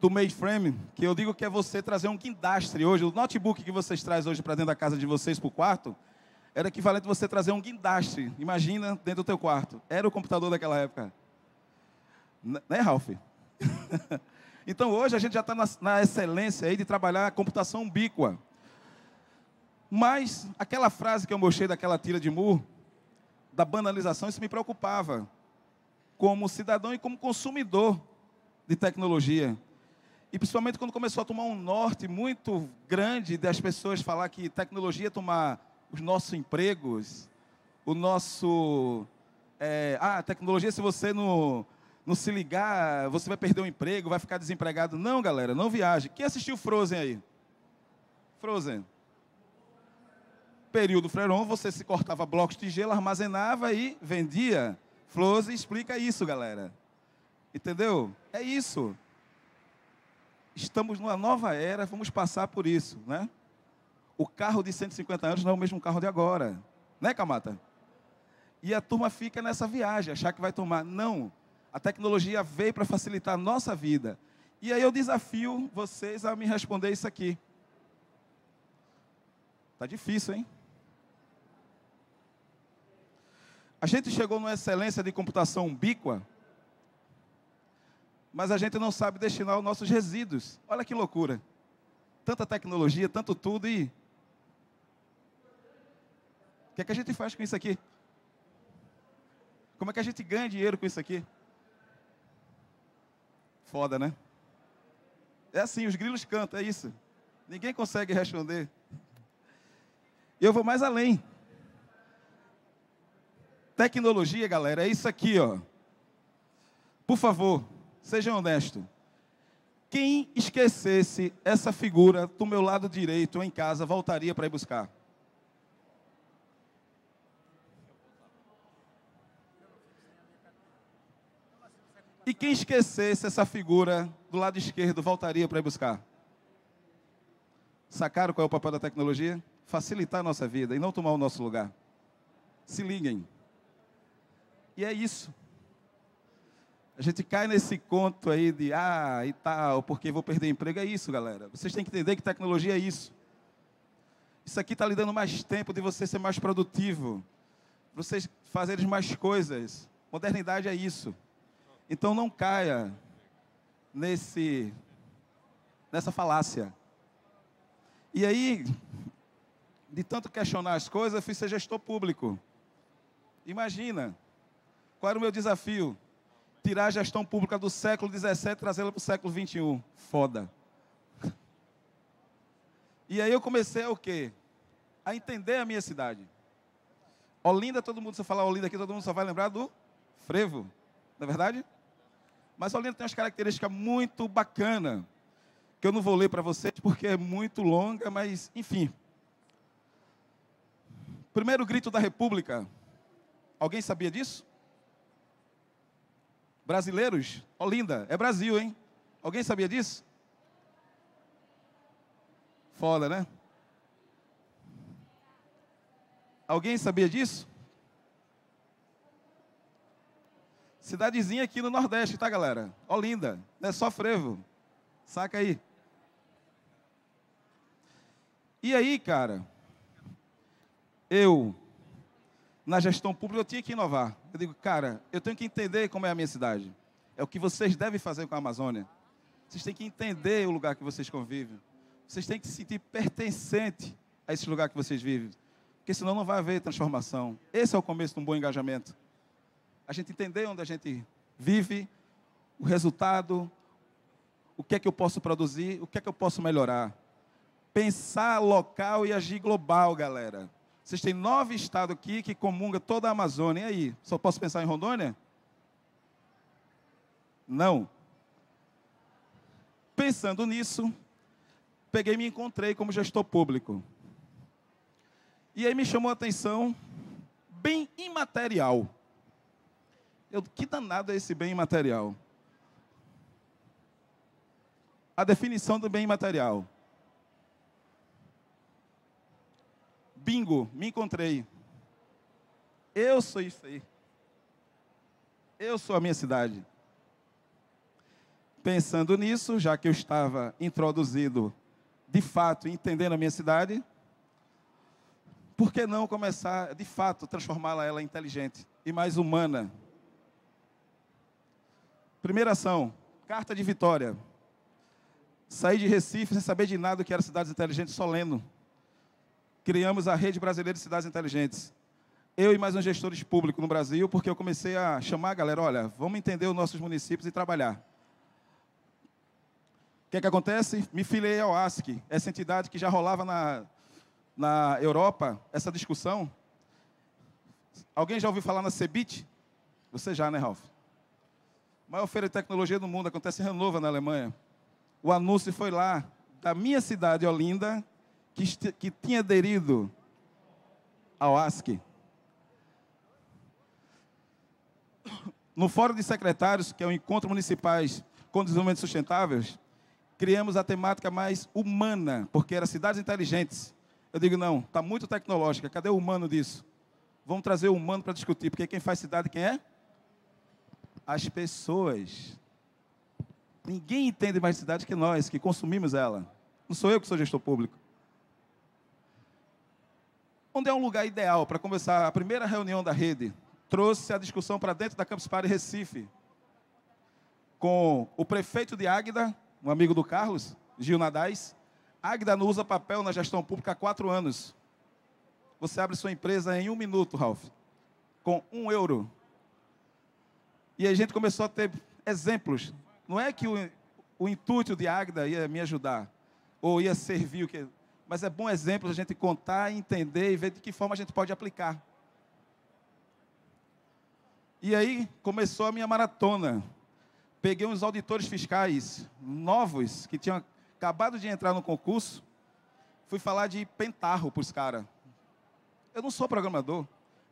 do mainframe, que eu digo que é você trazer um guindastre hoje. O notebook que vocês trazem hoje para dentro da casa de vocês, para o quarto, era equivalente você trazer um guindaste, imagina, dentro do teu quarto. Era o computador daquela época. Né, né Ralph? Então hoje a gente já está na, na, excelência aí de trabalhar a computação ubíqua. Mas aquela frase que eu mostrei daquela tira de mu, da banalização, isso me preocupava. Como cidadão e como consumidor de tecnologia. E principalmente quando começou a tomar um norte muito grande das pessoas falar que tecnologia é tomar os nossos empregos, o nosso. É, ah, tecnologia, se você não, não se ligar, você vai perder o emprego, vai ficar desempregado. Não, galera, não viaje. Quem assistiu Frozen aí? Frozen. Período Freiron, você se cortava blocos de gelo, armazenava e vendia. Frozen explica isso, galera. Entendeu? É isso. Estamos numa nova era, vamos passar por isso, né? O carro de 150 anos não é o mesmo carro de agora. Né, Camata? E a turma fica nessa viagem, achar que vai tomar. Não. A tecnologia veio para facilitar a nossa vida. E aí eu desafio vocês a me responder isso aqui. Tá difícil, hein? A gente chegou numa excelência de computação umbíqua, mas a gente não sabe destinar os nossos resíduos. Olha que loucura. Tanta tecnologia, tanto tudo e. O que é que a gente faz com isso aqui? Como é que a gente ganha dinheiro com isso aqui? foda, né? É assim, os grilos cantam, é isso. Ninguém consegue responder. Eu vou mais além. Tecnologia, galera, é isso aqui, ó. Por favor, seja honesto. Quem esquecesse essa figura do meu lado direito em casa, voltaria para ir buscar. E quem esquecesse essa figura do lado esquerdo voltaria para ir buscar. Sacaram qual é o papel da tecnologia? Facilitar a nossa vida e não tomar o nosso lugar. Se liguem. E é isso. A gente cai nesse conto aí de ah e tal, porque vou perder emprego. É isso, galera. Vocês têm que entender que tecnologia é isso. Isso aqui está lhe dando mais tempo de você ser mais produtivo, vocês fazerem mais coisas. Modernidade é isso. Então não caia nesse nessa falácia. E aí, de tanto questionar as coisas, eu fui ser gestor público. Imagina, qual era o meu desafio? Tirar a gestão pública do século XVII e trazê-la para o século XXI. Foda. E aí eu comecei a o quê? A entender a minha cidade. Olinda, todo mundo, se eu falar Olinda aqui, todo mundo só vai lembrar do frevo. Não é verdade? Mas Olinda tem umas características muito bacanas, que eu não vou ler para vocês porque é muito longa, mas enfim. Primeiro grito da República. Alguém sabia disso? Brasileiros? Olinda, é Brasil, hein? Alguém sabia disso? Foda, né? Alguém sabia disso? Cidadezinha aqui no Nordeste, tá, galera? Olinda, é só frevo. Saca aí. E aí, cara, eu, na gestão pública, eu tinha que inovar. Eu digo, cara, eu tenho que entender como é a minha cidade. É o que vocês devem fazer com a Amazônia. Vocês têm que entender o lugar que vocês convivem. Vocês têm que se sentir pertencente a esse lugar que vocês vivem. Porque senão não vai haver transformação. Esse é o começo de um bom engajamento a gente entender onde a gente vive, o resultado, o que é que eu posso produzir, o que é que eu posso melhorar. Pensar local e agir global, galera. Vocês têm nove estados aqui que comunga toda a Amazônia. E aí, só posso pensar em Rondônia? Não. Pensando nisso, peguei e me encontrei como gestor público. E aí me chamou a atenção, bem imaterial, eu, que danado é esse bem imaterial? A definição do bem imaterial. Bingo, me encontrei. Eu sou isso aí. Eu sou a minha cidade. Pensando nisso, já que eu estava introduzido, de fato, entendendo a minha cidade, por que não começar, de fato, transformá-la ela inteligente e mais humana? Primeira ação, carta de vitória. Saí de Recife sem saber de nada que era cidades inteligentes, só lendo. Criamos a Rede Brasileira de Cidades Inteligentes. Eu e mais uns gestores públicos no Brasil, porque eu comecei a chamar a galera, olha, vamos entender os nossos municípios e trabalhar. O que é que acontece? Me filei ao ASC, essa entidade que já rolava na, na Europa, essa discussão. Alguém já ouviu falar na CEBIT? Você já, né, Ralf? maior feira de tecnologia do mundo, acontece em Hannover, na Alemanha. O anúncio foi lá, da minha cidade, Olinda, que, que tinha aderido ao ASC. No Fórum de Secretários, que é o Encontro Municipais com Desenvolvimento Sustentáveis, criamos a temática mais humana, porque era cidades inteligentes. Eu digo, não, está muito tecnológica, cadê o humano disso? Vamos trazer o humano para discutir, porque quem faz cidade, quem é? as pessoas. Ninguém entende mais cidade que nós, que consumimos ela. Não sou eu que sou gestor público. Onde é um lugar ideal para começar A primeira reunião da rede trouxe a discussão para dentro da Campus Party Recife, com o prefeito de Águeda, um amigo do Carlos, Gil Nadais. Águeda não usa papel na gestão pública há quatro anos. Você abre sua empresa em um minuto, Ralph, com um euro e a gente começou a ter exemplos. Não é que o, o intuito de Agda ia me ajudar, ou ia servir, o que, mas é bom exemplo a gente contar, entender e ver de que forma a gente pode aplicar. E aí começou a minha maratona. Peguei uns auditores fiscais novos, que tinham acabado de entrar no concurso, fui falar de pentarro para os caras. Eu não sou programador.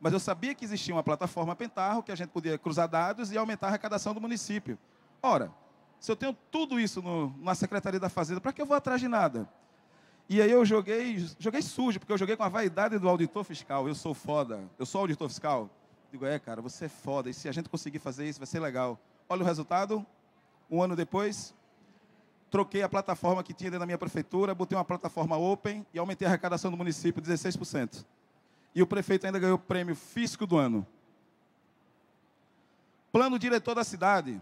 Mas eu sabia que existia uma plataforma Pentarro que a gente podia cruzar dados e aumentar a arrecadação do município. Ora, se eu tenho tudo isso no, na Secretaria da Fazenda, para que eu vou atrás de nada? E aí eu joguei, joguei sujo, porque eu joguei com a vaidade do auditor fiscal. Eu sou foda, eu sou auditor fiscal. Digo, é, cara, você é foda, e se a gente conseguir fazer isso, vai ser legal. Olha o resultado, um ano depois, troquei a plataforma que tinha dentro da minha prefeitura, botei uma plataforma open e aumentei a arrecadação do município 16%. E o prefeito ainda ganhou o prêmio Físico do Ano. Plano diretor da cidade.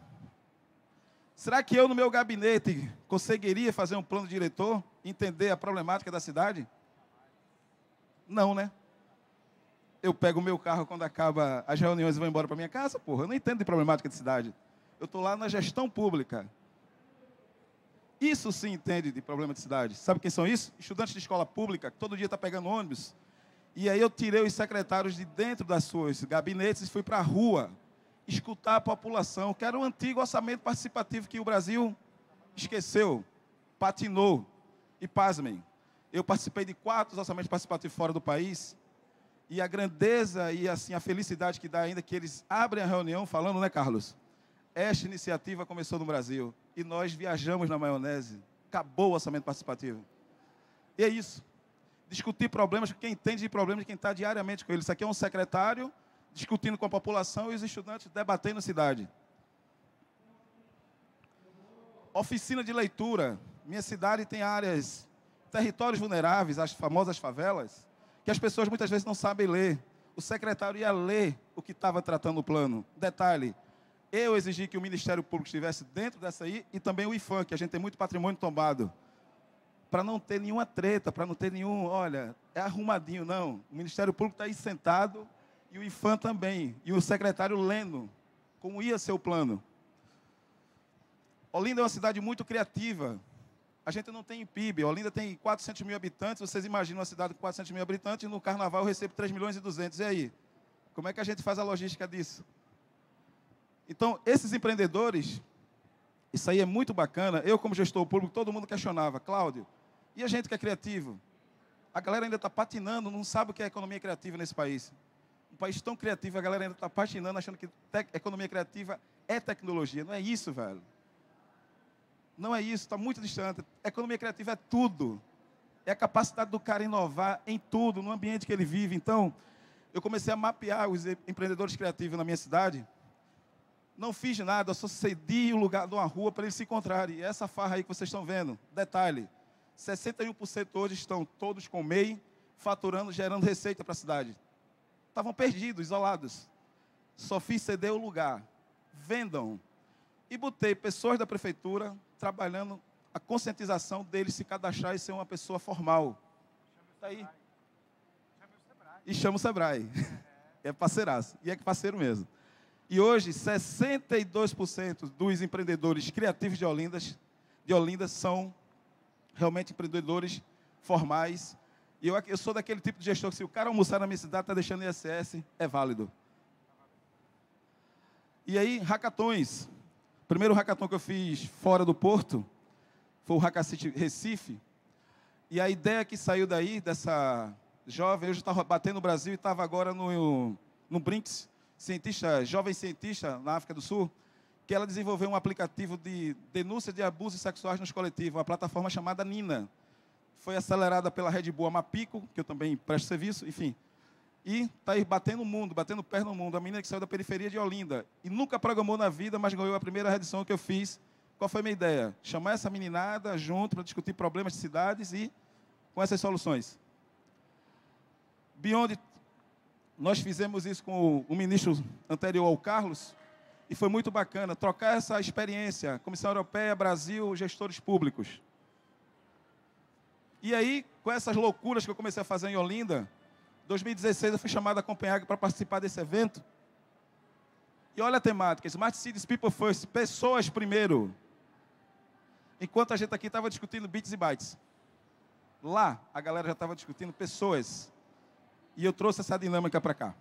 Será que eu, no meu gabinete, conseguiria fazer um plano diretor? Entender a problemática da cidade? Não, né? Eu pego o meu carro quando acaba as reuniões e vou embora para minha casa, porra. Eu não entendo de problemática de cidade. Eu estou lá na gestão pública. Isso se entende de problema de cidade. Sabe quem são isso? Estudantes de escola pública, que todo dia está pegando ônibus, e aí eu tirei os secretários de dentro das suas gabinetes e fui para a rua escutar a população, que era o antigo orçamento participativo que o Brasil esqueceu, patinou. E pasmem, eu participei de quatro orçamentos participativos fora do país, e a grandeza e assim a felicidade que dá ainda que eles abrem a reunião falando, né, Carlos? Esta iniciativa começou no Brasil e nós viajamos na maionese. Acabou o orçamento participativo. E é isso discutir problemas com quem entende de problemas, quem está diariamente com ele. Isso aqui é um secretário discutindo com a população e os estudantes debatendo cidade. Oficina de leitura. Minha cidade tem áreas, territórios vulneráveis, as famosas favelas, que as pessoas muitas vezes não sabem ler. O secretário ia ler o que estava tratando o plano. Detalhe, eu exigi que o Ministério Público estivesse dentro dessa aí e também o IFAM, que a gente tem muito patrimônio tombado para não ter nenhuma treta, para não ter nenhum, olha, é arrumadinho, não. O Ministério Público está aí sentado e o IFAM também, e o secretário lendo como ia ser o plano. Olinda é uma cidade muito criativa. A gente não tem PIB. Olinda tem 400 mil habitantes. Vocês imaginam uma cidade com 400 mil habitantes e no carnaval eu recebo 3 milhões e 200. E aí? Como é que a gente faz a logística disso? Então, esses empreendedores, isso aí é muito bacana. Eu, como gestor público, todo mundo questionava. Cláudio, e a gente que é criativo? A galera ainda está patinando, não sabe o que é economia criativa nesse país. Um país tão criativo, a galera ainda está patinando, achando que economia criativa é tecnologia. Não é isso, velho. Não é isso, está muito distante. Economia criativa é tudo. É a capacidade do cara inovar em tudo, no ambiente que ele vive. Então, eu comecei a mapear os empreendedores criativos na minha cidade. Não fiz nada, só cedi o lugar de uma rua para eles se encontrarem. E essa farra aí que vocês estão vendo, detalhe, 61% hoje estão todos com MEI, faturando, gerando receita para a cidade. Estavam perdidos, isolados. Só fiz ceder o lugar. Vendam. E botei pessoas da prefeitura trabalhando a conscientização deles se cadastrar e ser uma pessoa formal. Está aí. E chama o Sebrae. É, parceiraço. E é que parceiro mesmo. E hoje, 62% dos empreendedores criativos de Olindas de Olinda são realmente empreendedores formais. E eu, eu sou daquele tipo de gestor que se o cara almoçar na minha cidade, está deixando ISS, é válido. E aí, hackathons. O primeiro hackathon que eu fiz fora do Porto foi o Hackacity Recife. E a ideia que saiu daí, dessa jovem, eu já estava batendo no Brasil e estava agora no, no Brinks, cientista, jovem cientista na África do Sul, que ela desenvolveu um aplicativo de denúncia de abusos sexuais nos coletivos, uma plataforma chamada Nina. Foi acelerada pela Red Bull Amapico, que eu também presto serviço, enfim. E está aí batendo o mundo, batendo pé no mundo. A menina que saiu da periferia de Olinda e nunca programou na vida, mas ganhou a primeira redição que eu fiz. Qual foi a minha ideia? Chamar essa meninada junto para discutir problemas de cidades e com essas soluções. Beyond, nós fizemos isso com o ministro anterior ao Carlos, e foi muito bacana trocar essa experiência, Comissão Europeia, Brasil, gestores públicos. E aí, com essas loucuras que eu comecei a fazer em Olinda, 2016 eu fui chamado a Copenhague para participar desse evento. E olha a temática, Smart Cities People First, pessoas primeiro. Enquanto a gente aqui estava discutindo bits e bytes. Lá, a galera já estava discutindo pessoas. E eu trouxe essa dinâmica para cá.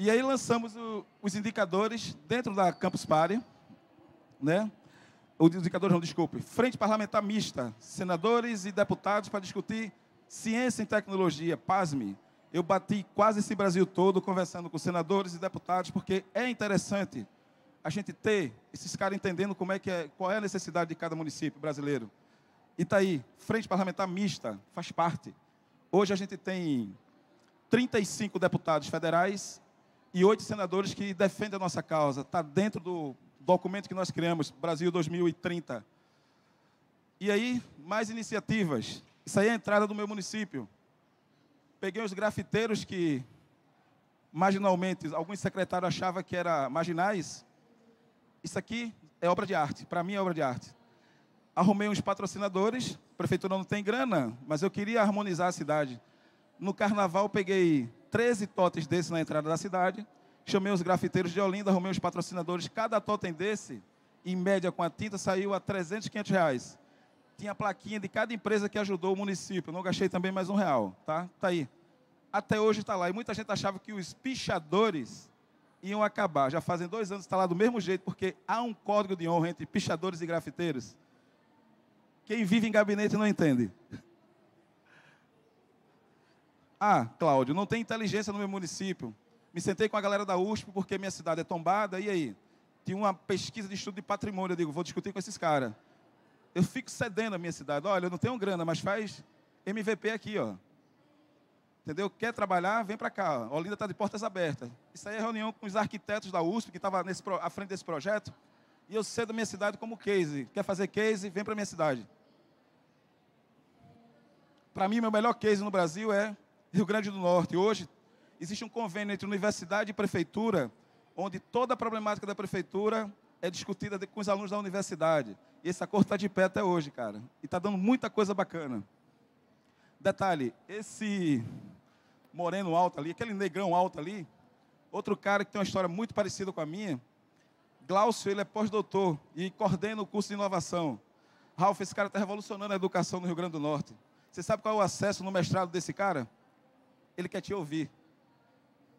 E aí lançamos o, os indicadores dentro da Campus Party, né? Os indicadores, não, desculpe. Frente parlamentar mista, senadores e deputados para discutir ciência e tecnologia. Pasme, eu bati quase esse Brasil todo conversando com senadores e deputados, porque é interessante a gente ter esses caras entendendo como é que é, qual é a necessidade de cada município brasileiro. E tá aí, frente parlamentar mista, faz parte. Hoje a gente tem 35 deputados federais e oito senadores que defendem a nossa causa. Está dentro do documento que nós criamos, Brasil 2030. E aí, mais iniciativas. Isso aí é a entrada do meu município. Peguei os grafiteiros que, marginalmente, alguns secretários achavam que eram marginais. Isso aqui é obra de arte, para mim é obra de arte. Arrumei uns patrocinadores, a prefeitura não tem grana, mas eu queria harmonizar a cidade. No carnaval peguei 13 totens desse na entrada da cidade. Chamei os grafiteiros de Olinda, arrumei os patrocinadores. Cada totem desse, em média com a tinta, saiu a 300, 500 reais. Tinha a plaquinha de cada empresa que ajudou o município. Não gastei também mais um real, tá? Tá aí. Até hoje está lá. E muita gente achava que os pichadores iam acabar. Já fazem dois anos está lá do mesmo jeito, porque há um código de honra entre pichadores e grafiteiros. Quem vive em gabinete não entende. Ah, Cláudio, não tem inteligência no meu município. Me sentei com a galera da USP porque minha cidade é tombada, e aí? Tinha uma pesquisa de estudo de patrimônio, eu digo, vou discutir com esses caras. Eu fico cedendo a minha cidade. Olha, eu não tenho grana, mas faz MVP aqui, ó. Entendeu? Quer trabalhar, vem para cá. Ó. Olinda está de portas abertas. Isso aí é reunião com os arquitetos da USP, que estava à frente desse projeto. E eu cedo minha cidade como case. Quer fazer case? Vem para minha cidade. Para mim, meu melhor case no Brasil é Rio Grande do Norte. Hoje, existe um convênio entre universidade e prefeitura, onde toda a problemática da prefeitura é discutida com os alunos da universidade. E esse acordo está de pé até hoje, cara. E está dando muita coisa bacana. Detalhe, esse moreno alto ali, aquele negrão alto ali, outro cara que tem uma história muito parecida com a minha, Glaucio, ele é pós-doutor e coordena o curso de inovação. Ralf, esse cara está revolucionando a educação no Rio Grande do Norte. Você sabe qual é o acesso no mestrado desse cara? Ele quer te ouvir.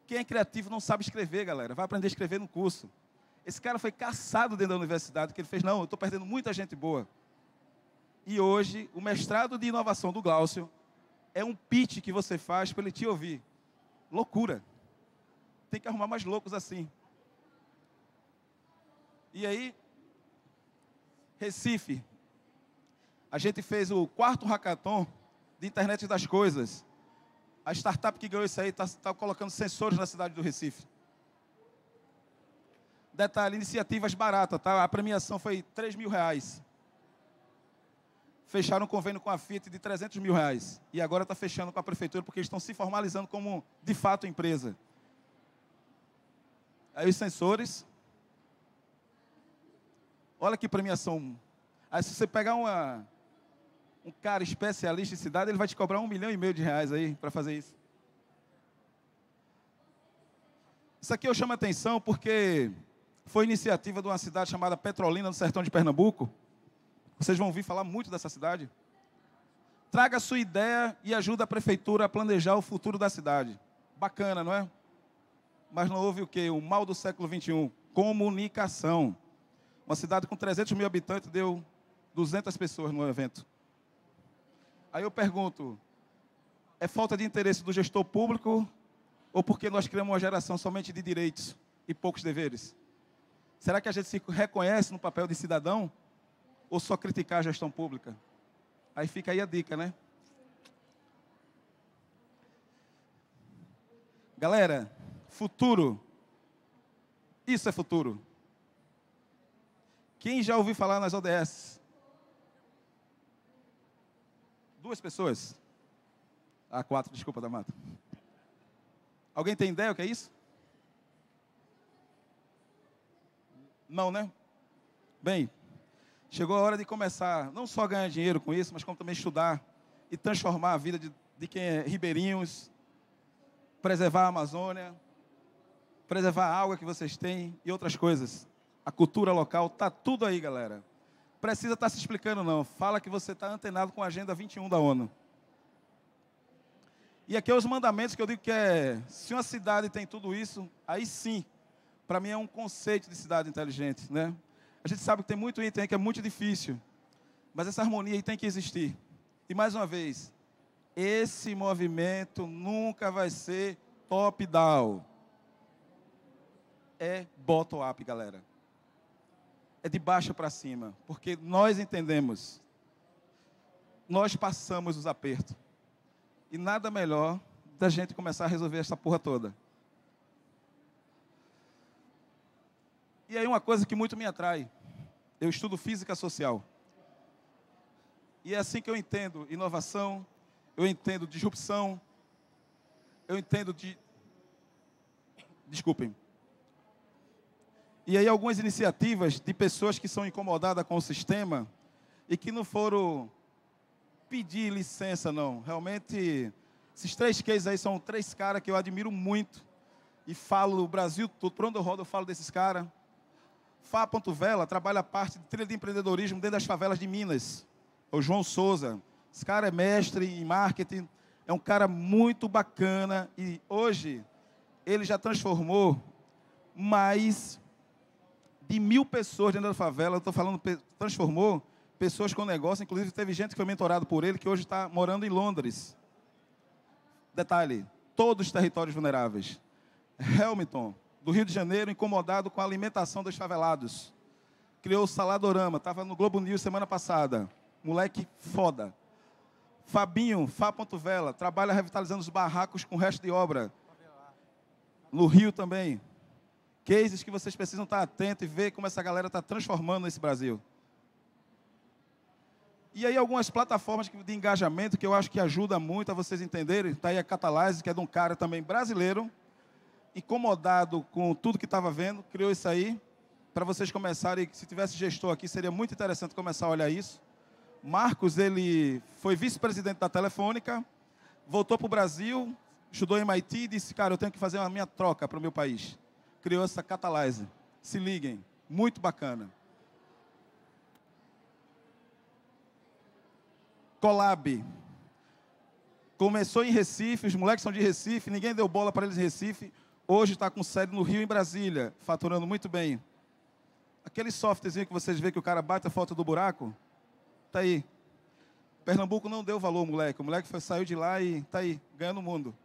Quem é criativo não sabe escrever, galera. Vai aprender a escrever no curso. Esse cara foi caçado dentro da universidade, que ele fez, não, eu estou perdendo muita gente boa. E hoje, o mestrado de inovação do Glaucio é um pitch que você faz para ele te ouvir. Loucura. Tem que arrumar mais loucos assim. E aí, Recife, a gente fez o quarto hackathon de internet das coisas. A startup que ganhou isso aí está tá colocando sensores na cidade do Recife. Detalhe, iniciativas baratas, tá? A premiação foi 3 mil reais. Fecharam um convênio com a Fiat de 300 mil reais. E agora está fechando com a prefeitura porque eles estão se formalizando como, de fato, empresa. Aí os sensores. Olha que premiação. Aí se você pegar uma, um cara especialista em cidade, ele vai te cobrar um milhão e meio de reais aí para fazer isso. Isso aqui eu chamo a atenção porque foi iniciativa de uma cidade chamada Petrolina, no sertão de Pernambuco. Vocês vão ouvir falar muito dessa cidade. Traga a sua ideia e ajuda a prefeitura a planejar o futuro da cidade. Bacana, não é? Mas não houve o quê? O mal do século XXI. Comunicação. Uma cidade com 300 mil habitantes deu 200 pessoas no evento. Aí eu pergunto: é falta de interesse do gestor público ou porque nós criamos uma geração somente de direitos e poucos deveres? Será que a gente se reconhece no papel de cidadão ou só criticar a gestão pública? Aí fica aí a dica, né? Galera, futuro. Isso é futuro. Quem já ouviu falar nas ODS? duas pessoas? Ah, quatro, desculpa, Damato. Alguém tem ideia o que é isso? Não, né? Bem, chegou a hora de começar, não só ganhar dinheiro com isso, mas como também estudar e transformar a vida de, de quem é ribeirinhos, preservar a Amazônia, preservar a água que vocês têm e outras coisas. A cultura local tá tudo aí, galera precisa estar tá se explicando, não. Fala que você está antenado com a Agenda 21 da ONU. E aqui é os mandamentos que eu digo que é, se uma cidade tem tudo isso, aí sim, para mim é um conceito de cidade inteligente, né? A gente sabe que tem muito item que é muito difícil, mas essa harmonia aí tem que existir. E mais uma vez, esse movimento nunca vai ser top-down. É bottom-up, galera é de baixo para cima, porque nós entendemos, nós passamos os apertos, e nada melhor da gente começar a resolver essa porra toda. E aí uma coisa que muito me atrai, eu estudo física social. E é assim que eu entendo inovação, eu entendo disrupção, eu entendo de desculpem, e aí algumas iniciativas de pessoas que são incomodadas com o sistema e que não foram pedir licença, não. Realmente, esses três cases aí são três caras que eu admiro muito e falo o Brasil todo. Por onde eu rodo, eu falo desses caras. Fá Ponto Vela trabalha a parte de trilha de empreendedorismo dentro das favelas de Minas. É o João Souza. Esse cara é mestre em marketing, é um cara muito bacana e hoje ele já transformou mais de mil pessoas dentro da favela, eu estou falando, transformou pessoas com negócio, inclusive teve gente que foi mentorado por ele, que hoje está morando em Londres. Detalhe, todos os territórios vulneráveis. Hamilton, do Rio de Janeiro, incomodado com a alimentação dos favelados. Criou o Saladorama, estava no Globo News semana passada. Moleque foda. Fabinho, Fá Ponto Vela, trabalha revitalizando os barracos com o resto de obra. No Rio também cases que vocês precisam estar atentos e ver como essa galera está transformando esse Brasil. E aí algumas plataformas de engajamento que eu acho que ajuda muito a vocês entenderem. Está aí a Catalyze, que é de um cara também brasileiro, incomodado com tudo que estava vendo, criou isso aí para vocês começarem. Se tivesse gestor aqui, seria muito interessante começar a olhar isso. Marcos, ele foi vice-presidente da Telefônica, voltou para o Brasil, estudou em MIT e disse, cara, eu tenho que fazer a minha troca para o meu país criou essa Catalyze. Se liguem, muito bacana. Colab. Começou em Recife, os moleques são de Recife, ninguém deu bola para eles em Recife. Hoje está com sede no Rio e em Brasília, faturando muito bem. Aquele softwarezinho que vocês veem que o cara bate a foto do buraco, tá aí. Pernambuco não deu valor, moleque. O moleque foi, saiu de lá e tá aí, ganhando o mundo.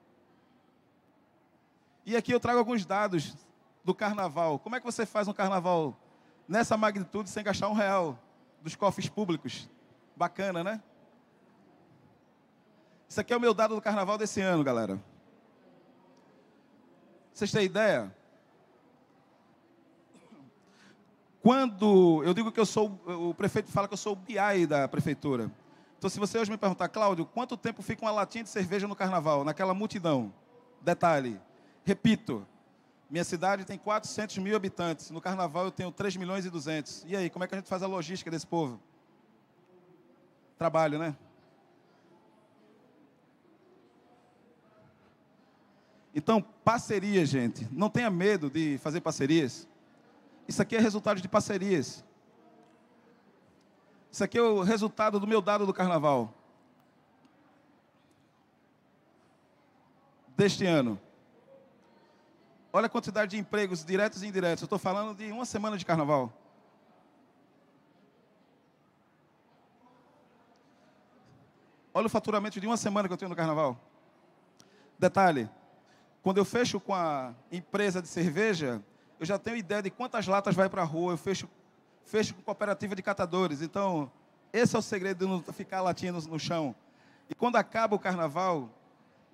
E aqui eu trago alguns dados do carnaval. Como é que você faz um carnaval nessa magnitude sem gastar um real dos cofres públicos? Bacana, né? Isso aqui é o meu dado do carnaval desse ano, galera. Vocês têm ideia? Quando eu digo que eu sou, o prefeito fala que eu sou o BI da prefeitura. Então, se você hoje me perguntar, Cláudio, quanto tempo fica uma latinha de cerveja no carnaval, naquela multidão? Detalhe, repito, minha cidade tem 400 mil habitantes. No carnaval eu tenho 3 milhões e 200. E aí, como é que a gente faz a logística desse povo? Trabalho, né? Então, parceria, gente. Não tenha medo de fazer parcerias. Isso aqui é resultado de parcerias. Isso aqui é o resultado do meu dado do carnaval. Deste ano. Olha a quantidade de empregos diretos e indiretos. Eu estou falando de uma semana de carnaval. Olha o faturamento de uma semana que eu tenho no carnaval. Detalhe: quando eu fecho com a empresa de cerveja, eu já tenho ideia de quantas latas vai para a rua. Eu fecho, fecho com cooperativa de catadores. Então, esse é o segredo de não ficar latindo no chão. E quando acaba o carnaval,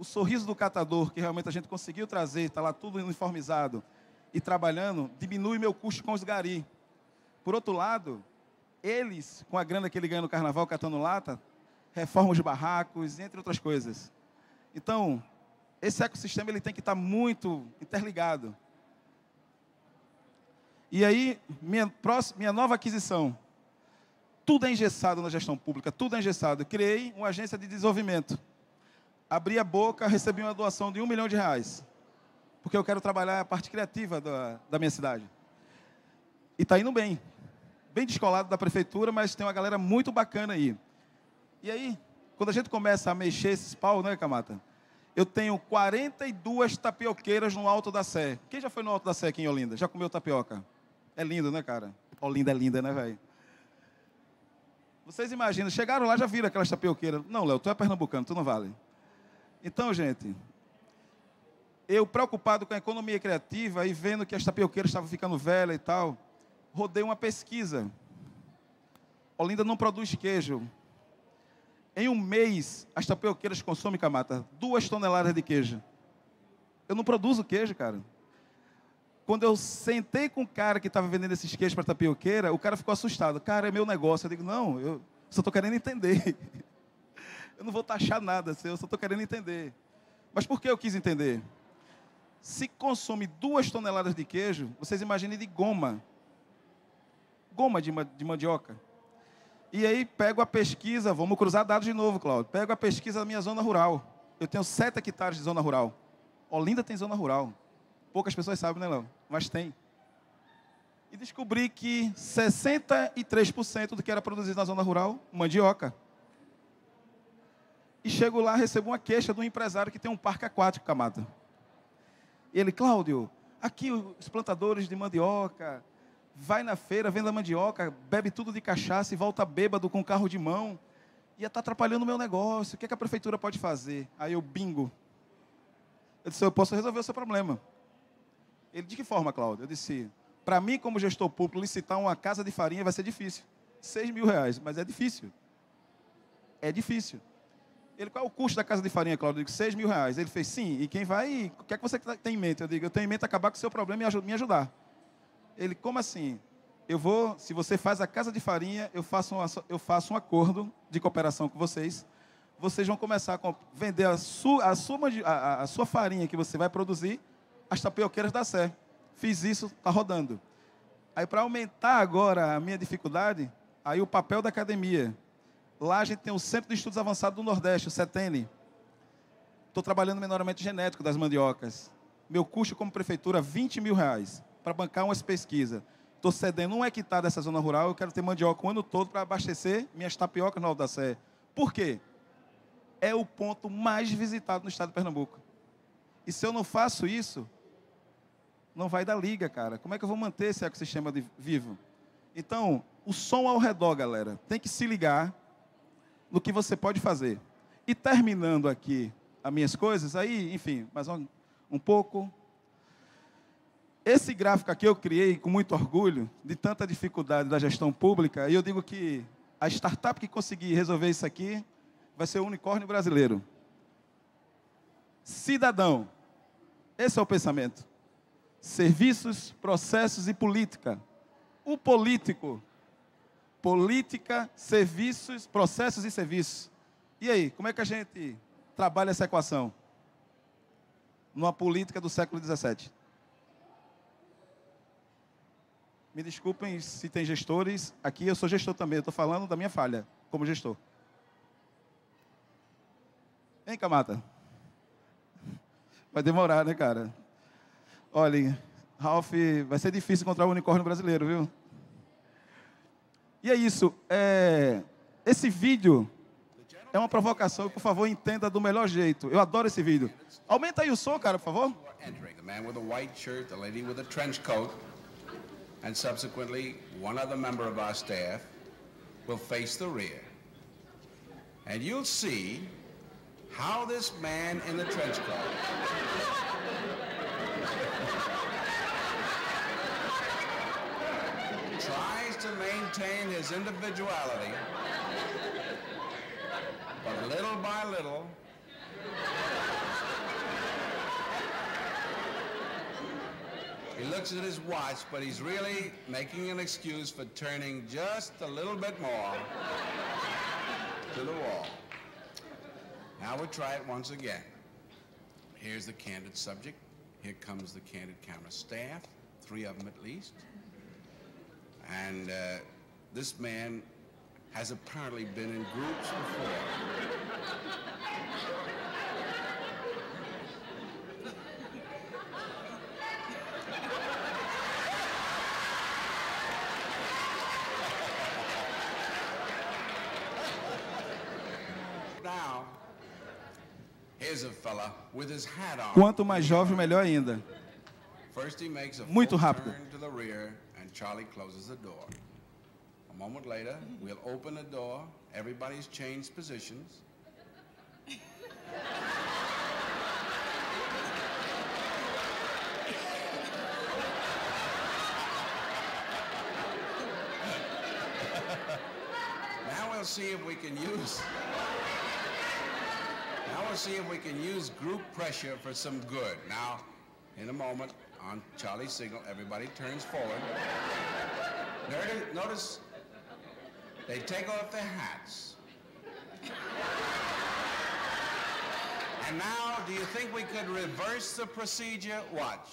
o sorriso do catador, que realmente a gente conseguiu trazer, está lá tudo uniformizado e trabalhando, diminui meu custo com os gari. Por outro lado, eles, com a grana que ele ganha no carnaval catando lata, reformam os barracos, entre outras coisas. Então, esse ecossistema ele tem que estar tá muito interligado. E aí, minha, próxima, minha nova aquisição. Tudo é engessado na gestão pública, tudo é engessado. criei uma agência de desenvolvimento abri a boca, recebi uma doação de um milhão de reais, porque eu quero trabalhar a parte criativa da, da minha cidade. E está indo bem, bem descolado da prefeitura, mas tem uma galera muito bacana aí. E aí, quando a gente começa a mexer esses pau, né, Camata? Eu tenho 42 tapioqueiras no Alto da Sé. Quem já foi no Alto da Sé aqui em Olinda? Já comeu tapioca? É lindo, né, cara? Olinda é linda, né, velho? Vocês imaginam, chegaram lá, já viram aquelas tapioqueiras. Não, Léo, tu é pernambucano, tu não vale. Então, gente, eu preocupado com a economia criativa e vendo que as tapioqueiras estavam ficando velhas e tal, rodei uma pesquisa. Olinda não produz queijo. Em um mês, as tapioqueiras consomem, Camata, duas toneladas de queijo. Eu não produzo queijo, cara. Quando eu sentei com o cara que estava vendendo esses queijos para tapioqueira, o cara ficou assustado. Cara, é meu negócio. Eu digo, não, eu só estou querendo entender. Eu não vou taxar nada, eu só estou querendo entender. Mas por que eu quis entender? Se consome duas toneladas de queijo, vocês imaginem de goma. Goma de, de mandioca. E aí pego a pesquisa, vamos cruzar dados de novo, Cláudio. Pego a pesquisa da minha zona rural. Eu tenho sete hectares de zona rural. Olinda tem zona rural. Poucas pessoas sabem, né, Léo? Mas tem. E descobri que 63% do que era produzido na zona rural, mandioca. E chego lá, recebo uma queixa de um empresário que tem um parque aquático, camada. Ele, Cláudio, aqui os plantadores de mandioca, vai na feira, vende a mandioca, bebe tudo de cachaça e volta bêbado com carro de mão. Ia estar tá atrapalhando o meu negócio. O que, é que a prefeitura pode fazer? Aí eu, bingo. Eu disse, eu posso resolver o seu problema. Ele, de que forma, Cláudio? Eu disse, para mim, como gestor público, licitar uma casa de farinha vai ser difícil. seis mil reais, mas é difícil. É difícil. Ele, qual é o custo da casa de farinha, Cláudio? Eu digo, 6 mil reais. Ele fez, sim, e quem vai, o que é que você tá, tem em mente? Eu digo, eu tenho em mente acabar com o seu problema e me ajudar. Ele, como assim? Eu vou, se você faz a casa de farinha, eu faço, uma, eu faço um acordo de cooperação com vocês. Vocês vão começar a vender a sua, a, sua, a, a sua farinha que você vai produzir às tapioqueiras da Sé. Fiz isso, está rodando. Aí, para aumentar agora a minha dificuldade, aí o papel da academia, Lá a gente tem o Centro de Estudos Avançados do Nordeste, o CETEN. Estou trabalhando no melhoramento genético das mandiocas. Meu custo como prefeitura, 20 mil reais, para bancar umas pesquisas. Estou cedendo um hectare dessa zona rural, eu quero ter mandioca o ano todo para abastecer minhas tapiocas no Alto da Sé. Por quê? É o ponto mais visitado no estado de Pernambuco. E se eu não faço isso, não vai dar liga, cara. Como é que eu vou manter esse ecossistema vivo? Então, o som ao redor, galera, tem que se ligar no que você pode fazer. E terminando aqui as minhas coisas, aí, enfim, mais um, um pouco. Esse gráfico aqui eu criei com muito orgulho de tanta dificuldade da gestão pública, e eu digo que a startup que conseguir resolver isso aqui vai ser o unicórnio brasileiro. Cidadão. Esse é o pensamento. Serviços, processos e política. O político política, serviços, processos e serviços. E aí, como é que a gente trabalha essa equação? Numa política do século XVII. Me desculpem se tem gestores. Aqui eu sou gestor também, estou falando da minha falha como gestor. Hein, Camata? Vai demorar, né, cara? Olha, Ralph, vai ser difícil encontrar o um unicórnio brasileiro, viu? E é isso. É... Esse vídeo é uma provocação. Por favor, entenda do melhor jeito. Eu adoro esse vídeo. Aumenta aí o som, cara, por favor. The man with a white shirt, the lady with a trench coat, and subsequently one other member of our staff will face the rear. And you'll see how this man in the trench coat try to maintain his individuality. But little by little, he looks at his watch, but he's really making an excuse for turning just a little bit more to the wall. Now we'll try it once again. Here's the candid subject. Here comes the candid camera staff, three of them at least. And uh, this man has apparently been in groups before. now, here's a fella with his hat on. Quanto mais jovem, melhor ainda. Muito rápido and Charlie closes the door. A moment later, we'll open the door, everybody's changed positions. now we'll see if we can use now we'll see if we can use group pressure for some good. Now, in a moment, on Charlie's signal, everybody turns forward. notice, they take off their hats. And now, do you think we could reverse the procedure? Watch.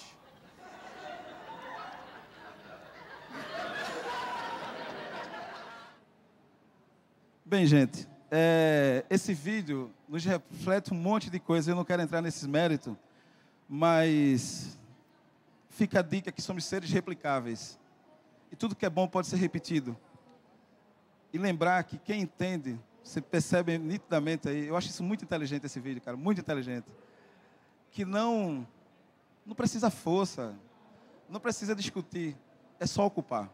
Bem, gente, é, esse vídeo nos reflete um monte de coisa. Eu não quero entrar nesse mérito, mas Fica a dica que somos seres replicáveis. E tudo que é bom pode ser repetido. E lembrar que quem entende, você percebe nitidamente aí. Eu acho isso muito inteligente esse vídeo, cara, muito inteligente. Que não não precisa força, não precisa discutir, é só ocupar.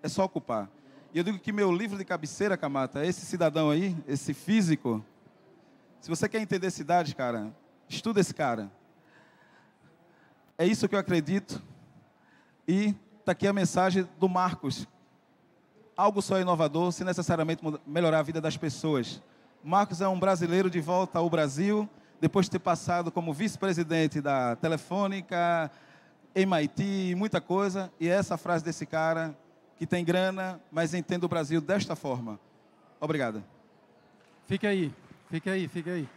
É só ocupar. E eu digo que meu livro de cabeceira, Camata, esse cidadão aí, esse físico, se você quer entender cidade, cara, estuda esse cara. É isso que eu acredito. E está aqui a mensagem do Marcos. Algo só é inovador se necessariamente melhorar a vida das pessoas. Marcos é um brasileiro de volta ao Brasil, depois de ter passado como vice-presidente da Telefônica, MIT, muita coisa. E é essa frase desse cara, que tem grana, mas entende o Brasil desta forma. Obrigado. Fica aí, fica aí, fica aí.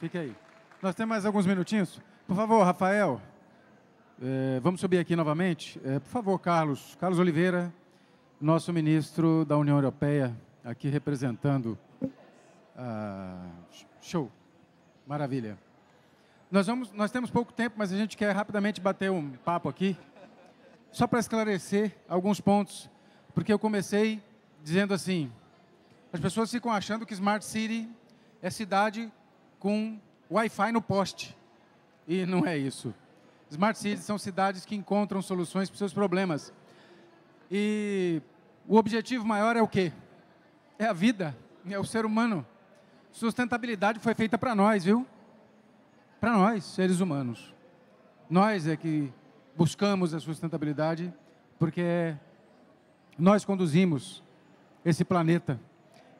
fica aí. Nós temos mais alguns minutinhos? Por favor, Rafael. É, vamos subir aqui novamente. É, por favor, Carlos. Carlos Oliveira, nosso ministro da União Europeia, aqui representando. Ah, show. Maravilha. Nós, vamos, nós temos pouco tempo, mas a gente quer rapidamente bater um papo aqui, só para esclarecer alguns pontos, porque eu comecei dizendo assim: as pessoas ficam achando que Smart City é cidade com Wi-Fi no poste, e não é isso. Smart Cities são cidades que encontram soluções para os seus problemas. E o objetivo maior é o quê? É a vida, é o ser humano. Sustentabilidade foi feita para nós, viu? Para nós, seres humanos. Nós é que buscamos a sustentabilidade porque é nós conduzimos esse planeta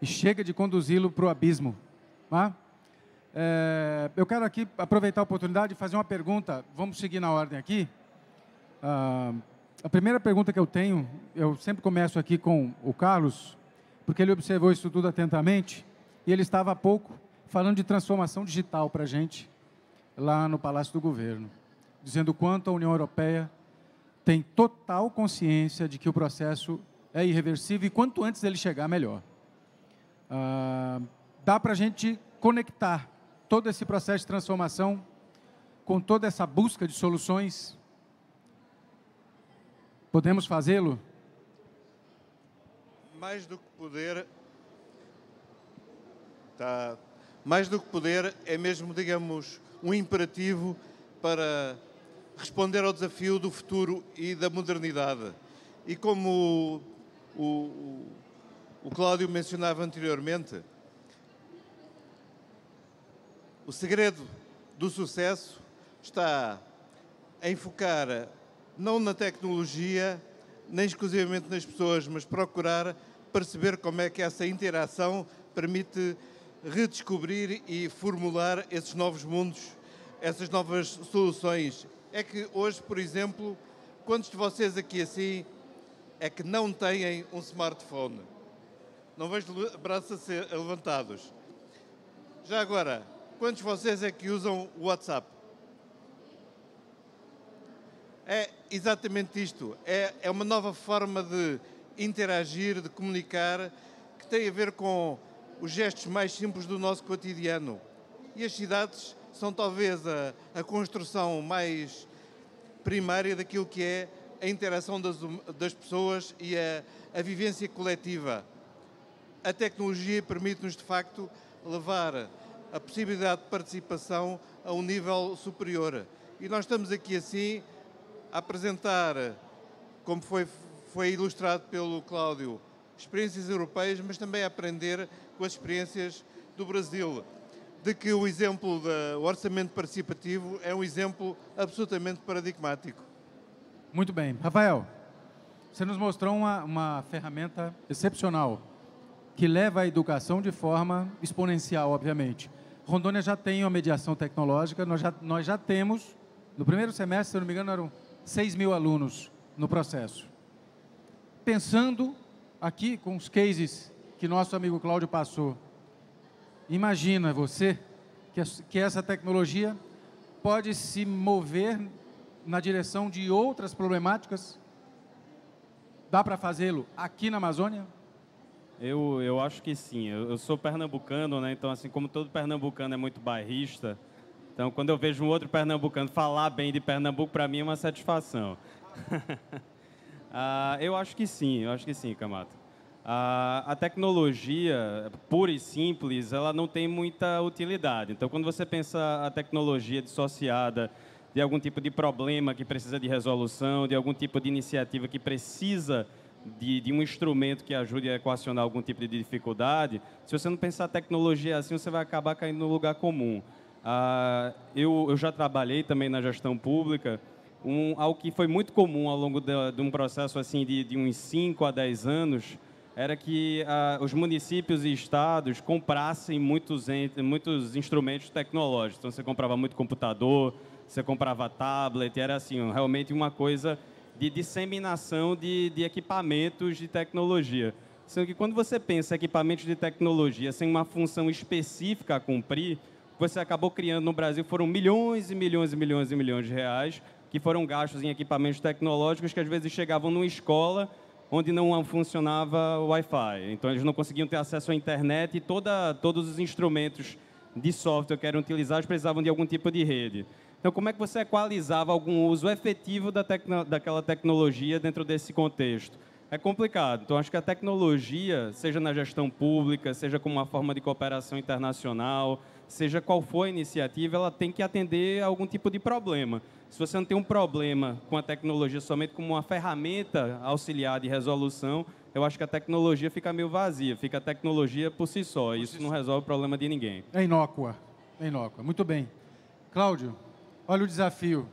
e chega de conduzi-lo para o abismo. Tá? É, eu quero aqui aproveitar a oportunidade e fazer uma pergunta. Vamos seguir na ordem aqui. Ah, a primeira pergunta que eu tenho, eu sempre começo aqui com o Carlos, porque ele observou isso tudo atentamente e ele estava há pouco falando de transformação digital para a gente lá no Palácio do Governo, dizendo quanto a União Europeia tem total consciência de que o processo é irreversível e quanto antes ele chegar, melhor. Ah, dá para a gente conectar todo esse processo de transformação, com toda essa busca de soluções, podemos fazê-lo? Mais do que poder, tá, mais do que poder é mesmo, digamos, um imperativo para responder ao desafio do futuro e da modernidade. E como o, o, o Cláudio mencionava anteriormente, o segredo do sucesso está em focar não na tecnologia, nem exclusivamente nas pessoas, mas procurar perceber como é que essa interação permite redescobrir e formular esses novos mundos, essas novas soluções. É que hoje, por exemplo, quantos de vocês aqui assim é que não têm um smartphone? Não vejo braços a ser levantados. Já agora, Quantos de vocês é que usam o WhatsApp? É exatamente isto. É, é uma nova forma de interagir, de comunicar, que tem a ver com os gestos mais simples do nosso cotidiano. E as cidades são talvez a, a construção mais primária daquilo que é a interação das, hum, das pessoas e a, a vivência coletiva. A tecnologia permite-nos, de facto, levar a possibilidade de participação a um nível superior. E nós estamos aqui assim a apresentar, como foi, foi ilustrado pelo Cláudio, experiências europeias, mas também a aprender com as experiências do Brasil. De que o exemplo do orçamento participativo é um exemplo absolutamente paradigmático. Muito bem. Rafael, você nos mostrou uma, uma ferramenta excepcional que leva a educação de forma exponencial, obviamente. Rondônia já tem uma mediação tecnológica, nós já, nós já temos, no primeiro semestre, se não me engano, eram 6 mil alunos no processo. Pensando aqui com os cases que nosso amigo Cláudio passou, imagina você que, que essa tecnologia pode se mover na direção de outras problemáticas? Dá para fazê-lo aqui na Amazônia? Eu, eu acho que sim. Eu, eu, sou pernambucano, né? Então, assim, como todo pernambucano é muito bairrista, então quando eu vejo um outro pernambucano falar bem de Pernambuco, para mim é uma satisfação. ah, eu acho que sim, eu acho que sim, Camato. Ah, a tecnologia, pura e simples, ela não tem muita utilidade. Então, quando você pensa a tecnologia dissociada de algum tipo de problema que precisa de resolução, de algum tipo de iniciativa que precisa de, de, um instrumento que ajude a equacionar algum tipo de dificuldade, se você não pensar tecnologia assim, você vai acabar caindo no lugar comum. Ah, eu, eu já trabalhei também na gestão pública, um, algo que foi muito comum ao longo de, de um processo assim de, de, uns 5 a 10 anos, era que ah, os municípios e estados comprassem muitos, muitos instrumentos tecnológicos. Então, você comprava muito computador, você comprava tablet, era assim, realmente uma coisa de disseminação de, de equipamentos de tecnologia. Sendo que quando você pensa em equipamentos de tecnologia sem uma função específica a cumprir, você acabou criando no Brasil foram milhões e milhões e milhões e milhões de reais que foram gastos em equipamentos tecnológicos que às vezes chegavam numa escola onde não funcionava o Wi-Fi. Então eles não conseguiam ter acesso à internet e toda, todos os instrumentos de software que eram utilizados precisavam de algum tipo de rede. Então, como é que você equalizava algum uso efetivo da tecno daquela tecnologia dentro desse contexto? É complicado. Então, acho que a tecnologia, seja na gestão pública, seja como uma forma de cooperação internacional, seja qual for a iniciativa, ela tem que atender a algum tipo de problema. Se você não tem um problema com a tecnologia somente como uma ferramenta auxiliar de resolução, eu acho que a tecnologia fica meio vazia, fica a tecnologia por si só. Isso não resolve o problema de ninguém. É inócua, é inócua. Muito bem. Cláudio, Olha o desafio.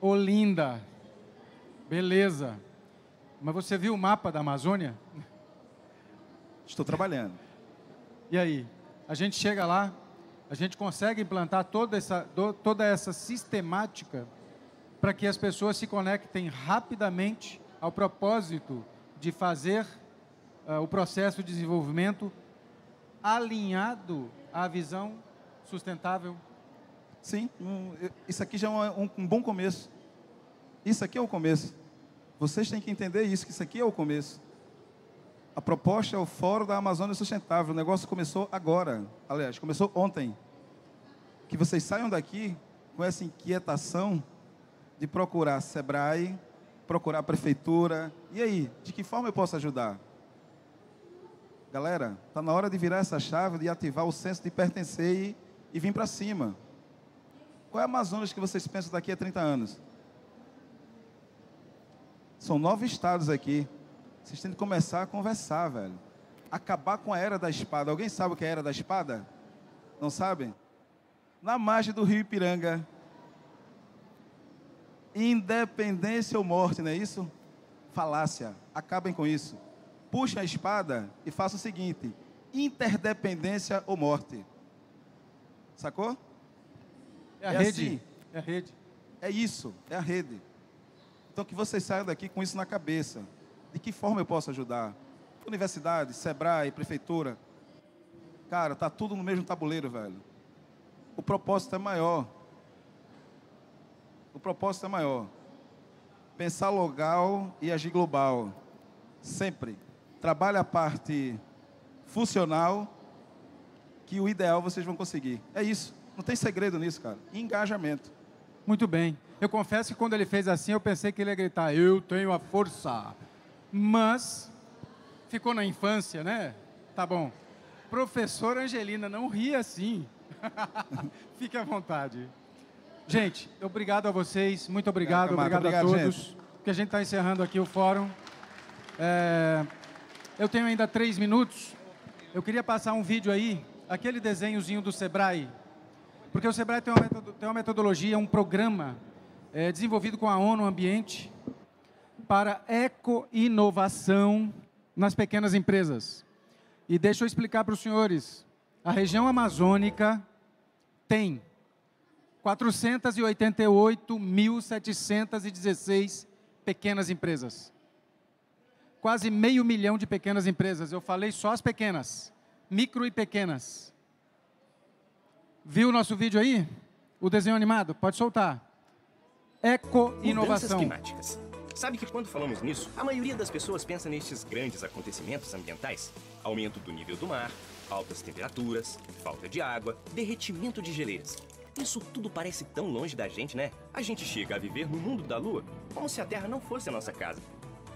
Olinda. Beleza. Mas você viu o mapa da Amazônia? Estou trabalhando. E aí? A gente chega lá, a gente consegue implantar toda essa, toda essa sistemática para que as pessoas se conectem rapidamente ao propósito de fazer uh, o processo de desenvolvimento alinhado à visão sustentável Sim, isso aqui já é um, um bom começo. Isso aqui é o começo. Vocês têm que entender isso, que isso aqui é o começo. A proposta é o Fórum da Amazônia Sustentável. O negócio começou agora. Aliás, começou ontem. Que vocês saiam daqui com essa inquietação de procurar Sebrae, procurar a prefeitura. E aí, de que forma eu posso ajudar? Galera, está na hora de virar essa chave, de ativar o senso de pertencer e, e vir para cima. Qual é a Amazonas que vocês pensam daqui a 30 anos? São nove estados aqui. Vocês têm que começar a conversar, velho. Acabar com a era da espada. Alguém sabe o que é a era da espada? Não sabem? Na margem do rio Ipiranga. Independência ou morte, não é isso? Falácia. Acabem com isso. Puxa a espada e faça o seguinte: interdependência ou morte. Sacou? É a é rede. Assim. É a rede. É isso, é a rede. Então que vocês saiam daqui com isso na cabeça. De que forma eu posso ajudar? Universidade, Sebrae, prefeitura. Cara, tá tudo no mesmo tabuleiro, velho. O propósito é maior. O propósito é maior. Pensar local e agir global. Sempre. Trabalha a parte funcional que o ideal vocês vão conseguir. É isso. Não tem segredo nisso, cara. Engajamento. Muito bem. Eu confesso que quando ele fez assim, eu pensei que ele ia gritar: Eu tenho a força. Mas ficou na infância, né? Tá bom. Professor Angelina, não ri assim. Fique à vontade. Gente, obrigado a vocês. Muito obrigado. Obrigado, obrigado, a todos. Gente. Porque a gente está encerrando aqui o fórum. É... Eu tenho ainda três minutos. Eu queria passar um vídeo aí, aquele desenhozinho do Sebrae. Porque o SEBRAE tem uma metodologia, um programa é, desenvolvido com a ONU Ambiente para eco-inovação nas pequenas empresas. E deixa eu explicar para os senhores. A região amazônica tem 488.716 pequenas empresas. Quase meio milhão de pequenas empresas. Eu falei só as pequenas, micro e pequenas. Viu o nosso vídeo aí? O desenho animado? Pode soltar. Eco-inovação. climáticas. Sabe que quando falamos nisso, a maioria das pessoas pensa nestes grandes acontecimentos ambientais: aumento do nível do mar, altas temperaturas, falta de água, derretimento de geleiras. Isso tudo parece tão longe da gente, né? A gente chega a viver no mundo da Lua como se a Terra não fosse a nossa casa.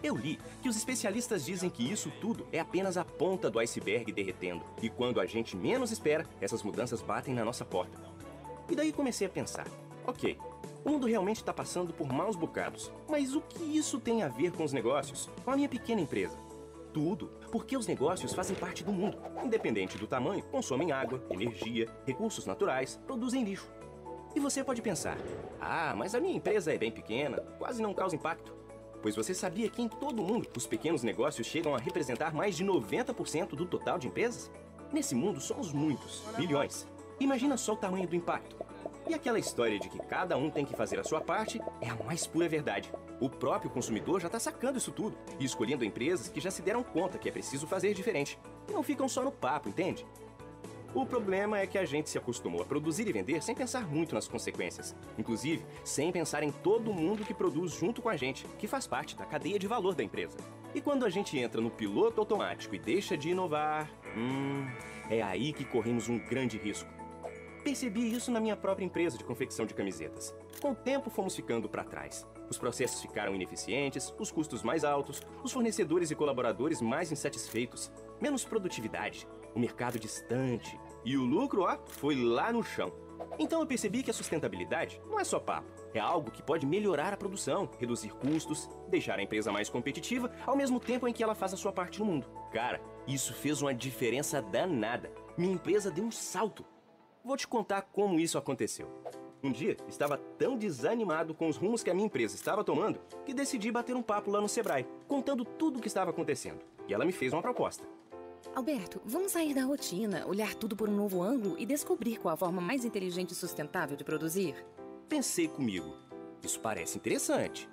Eu li que os especialistas dizem que isso tudo é apenas a ponta do iceberg derretendo. E quando a gente menos espera, essas mudanças batem na nossa porta. E daí comecei a pensar: ok, o mundo realmente está passando por maus bocados, mas o que isso tem a ver com os negócios? Com a minha pequena empresa? Tudo, porque os negócios fazem parte do mundo. Independente do tamanho, consomem água, energia, recursos naturais, produzem lixo. E você pode pensar: ah, mas a minha empresa é bem pequena, quase não causa impacto. Pois você sabia que em todo o mundo os pequenos negócios chegam a representar mais de 90% do total de empresas? Nesse mundo somos muitos, milhões. Imagina só o tamanho do impacto. E aquela história de que cada um tem que fazer a sua parte é a mais pura verdade. O próprio consumidor já está sacando isso tudo e escolhendo empresas que já se deram conta que é preciso fazer diferente. E não ficam só no papo, entende? O problema é que a gente se acostumou a produzir e vender sem pensar muito nas consequências. Inclusive, sem pensar em todo mundo que produz junto com a gente, que faz parte da cadeia de valor da empresa. E quando a gente entra no piloto automático e deixa de inovar, hum, é aí que corremos um grande risco. Percebi isso na minha própria empresa de confecção de camisetas. Com o tempo fomos ficando para trás. Os processos ficaram ineficientes, os custos mais altos, os fornecedores e colaboradores mais insatisfeitos, menos produtividade, o mercado distante e o lucro, ó, foi lá no chão. Então eu percebi que a sustentabilidade não é só papo, é algo que pode melhorar a produção, reduzir custos, deixar a empresa mais competitiva, ao mesmo tempo em que ela faz a sua parte no mundo. Cara, isso fez uma diferença danada. Minha empresa deu um salto. Vou te contar como isso aconteceu. Um dia, estava tão desanimado com os rumos que a minha empresa estava tomando que decidi bater um papo lá no Sebrae, contando tudo o que estava acontecendo. E ela me fez uma proposta. Alberto, vamos sair da rotina, olhar tudo por um novo ângulo e descobrir qual a forma mais inteligente e sustentável de produzir? Pensei comigo. Isso parece interessante.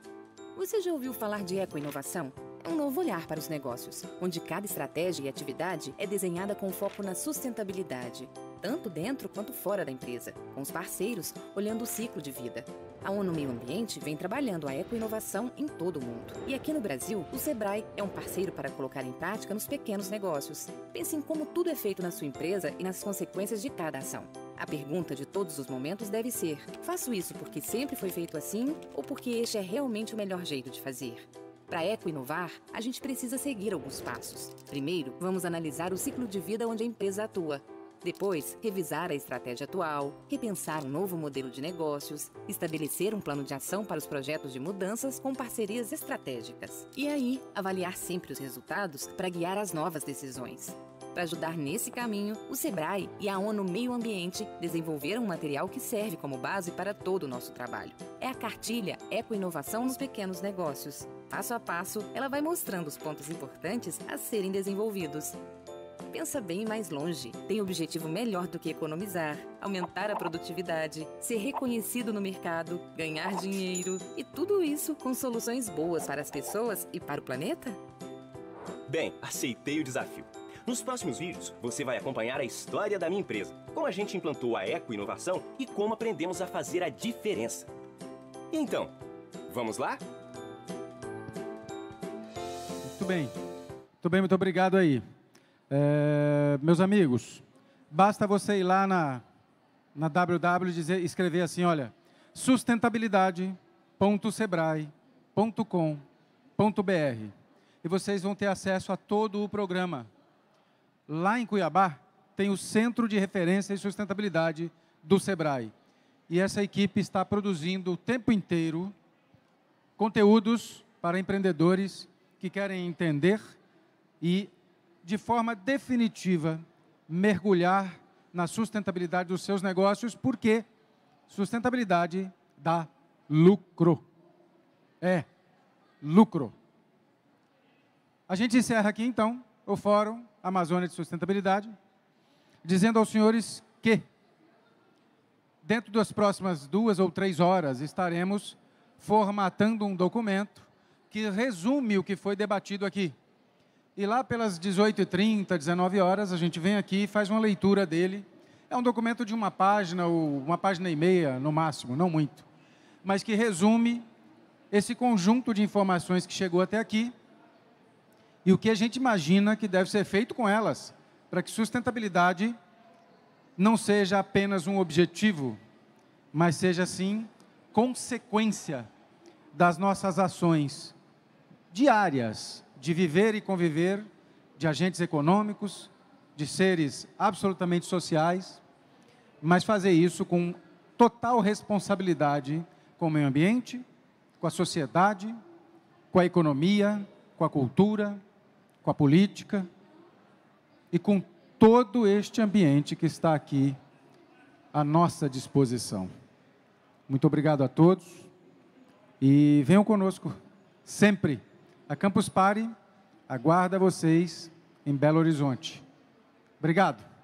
Você já ouviu falar de eco inovação? É um novo olhar para os negócios, onde cada estratégia e atividade é desenhada com foco na sustentabilidade tanto dentro quanto fora da empresa, com os parceiros olhando o ciclo de vida. A ONU Meio Ambiente vem trabalhando a ecoinovação em todo o mundo. E aqui no Brasil, o Sebrae é um parceiro para colocar em prática nos pequenos negócios. Pense em como tudo é feito na sua empresa e nas consequências de cada ação. A pergunta de todos os momentos deve ser: faço isso porque sempre foi feito assim ou porque este é realmente o melhor jeito de fazer? Para eco-inovar, a gente precisa seguir alguns passos. Primeiro, vamos analisar o ciclo de vida onde a empresa atua. Depois, revisar a estratégia atual, repensar um novo modelo de negócios, estabelecer um plano de ação para os projetos de mudanças com parcerias estratégicas. E aí, avaliar sempre os resultados para guiar as novas decisões. Para ajudar nesse caminho, o SEBRAE e a ONU Meio Ambiente desenvolveram um material que serve como base para todo o nosso trabalho. É a cartilha Ecoinovação nos Pequenos Negócios. Passo a passo, ela vai mostrando os pontos importantes a serem desenvolvidos pensa bem mais longe, tem objetivo melhor do que economizar, aumentar a produtividade, ser reconhecido no mercado, ganhar dinheiro e tudo isso com soluções boas para as pessoas e para o planeta? Bem, aceitei o desafio. Nos próximos vídeos, você vai acompanhar a história da minha empresa, como a gente implantou a eco-inovação e como aprendemos a fazer a diferença. Então, vamos lá? Muito bem. Muito bem, muito obrigado aí. É, meus amigos, basta você ir lá na, na www dizer, escrever assim, olha, sustentabilidade.sebrae.com.br e vocês vão ter acesso a todo o programa. Lá em Cuiabá tem o Centro de Referência e Sustentabilidade do Sebrae. E essa equipe está produzindo o tempo inteiro conteúdos para empreendedores que querem entender e de forma definitiva, mergulhar na sustentabilidade dos seus negócios, porque sustentabilidade dá lucro. É, lucro. A gente encerra aqui, então, o Fórum Amazônia de Sustentabilidade, dizendo aos senhores que, dentro das próximas duas ou três horas, estaremos formatando um documento que resume o que foi debatido aqui. E lá pelas 18h30, 19 horas, a gente vem aqui e faz uma leitura dele. É um documento de uma página ou uma página e meia, no máximo, não muito. Mas que resume esse conjunto de informações que chegou até aqui e o que a gente imagina que deve ser feito com elas para que sustentabilidade não seja apenas um objetivo, mas seja sim consequência das nossas ações diárias de viver e conviver de agentes econômicos, de seres absolutamente sociais, mas fazer isso com total responsabilidade com o meio ambiente, com a sociedade, com a economia, com a cultura, com a política e com todo este ambiente que está aqui à nossa disposição. Muito obrigado a todos e venham conosco sempre. A Campus Party aguarda vocês em Belo Horizonte. Obrigado.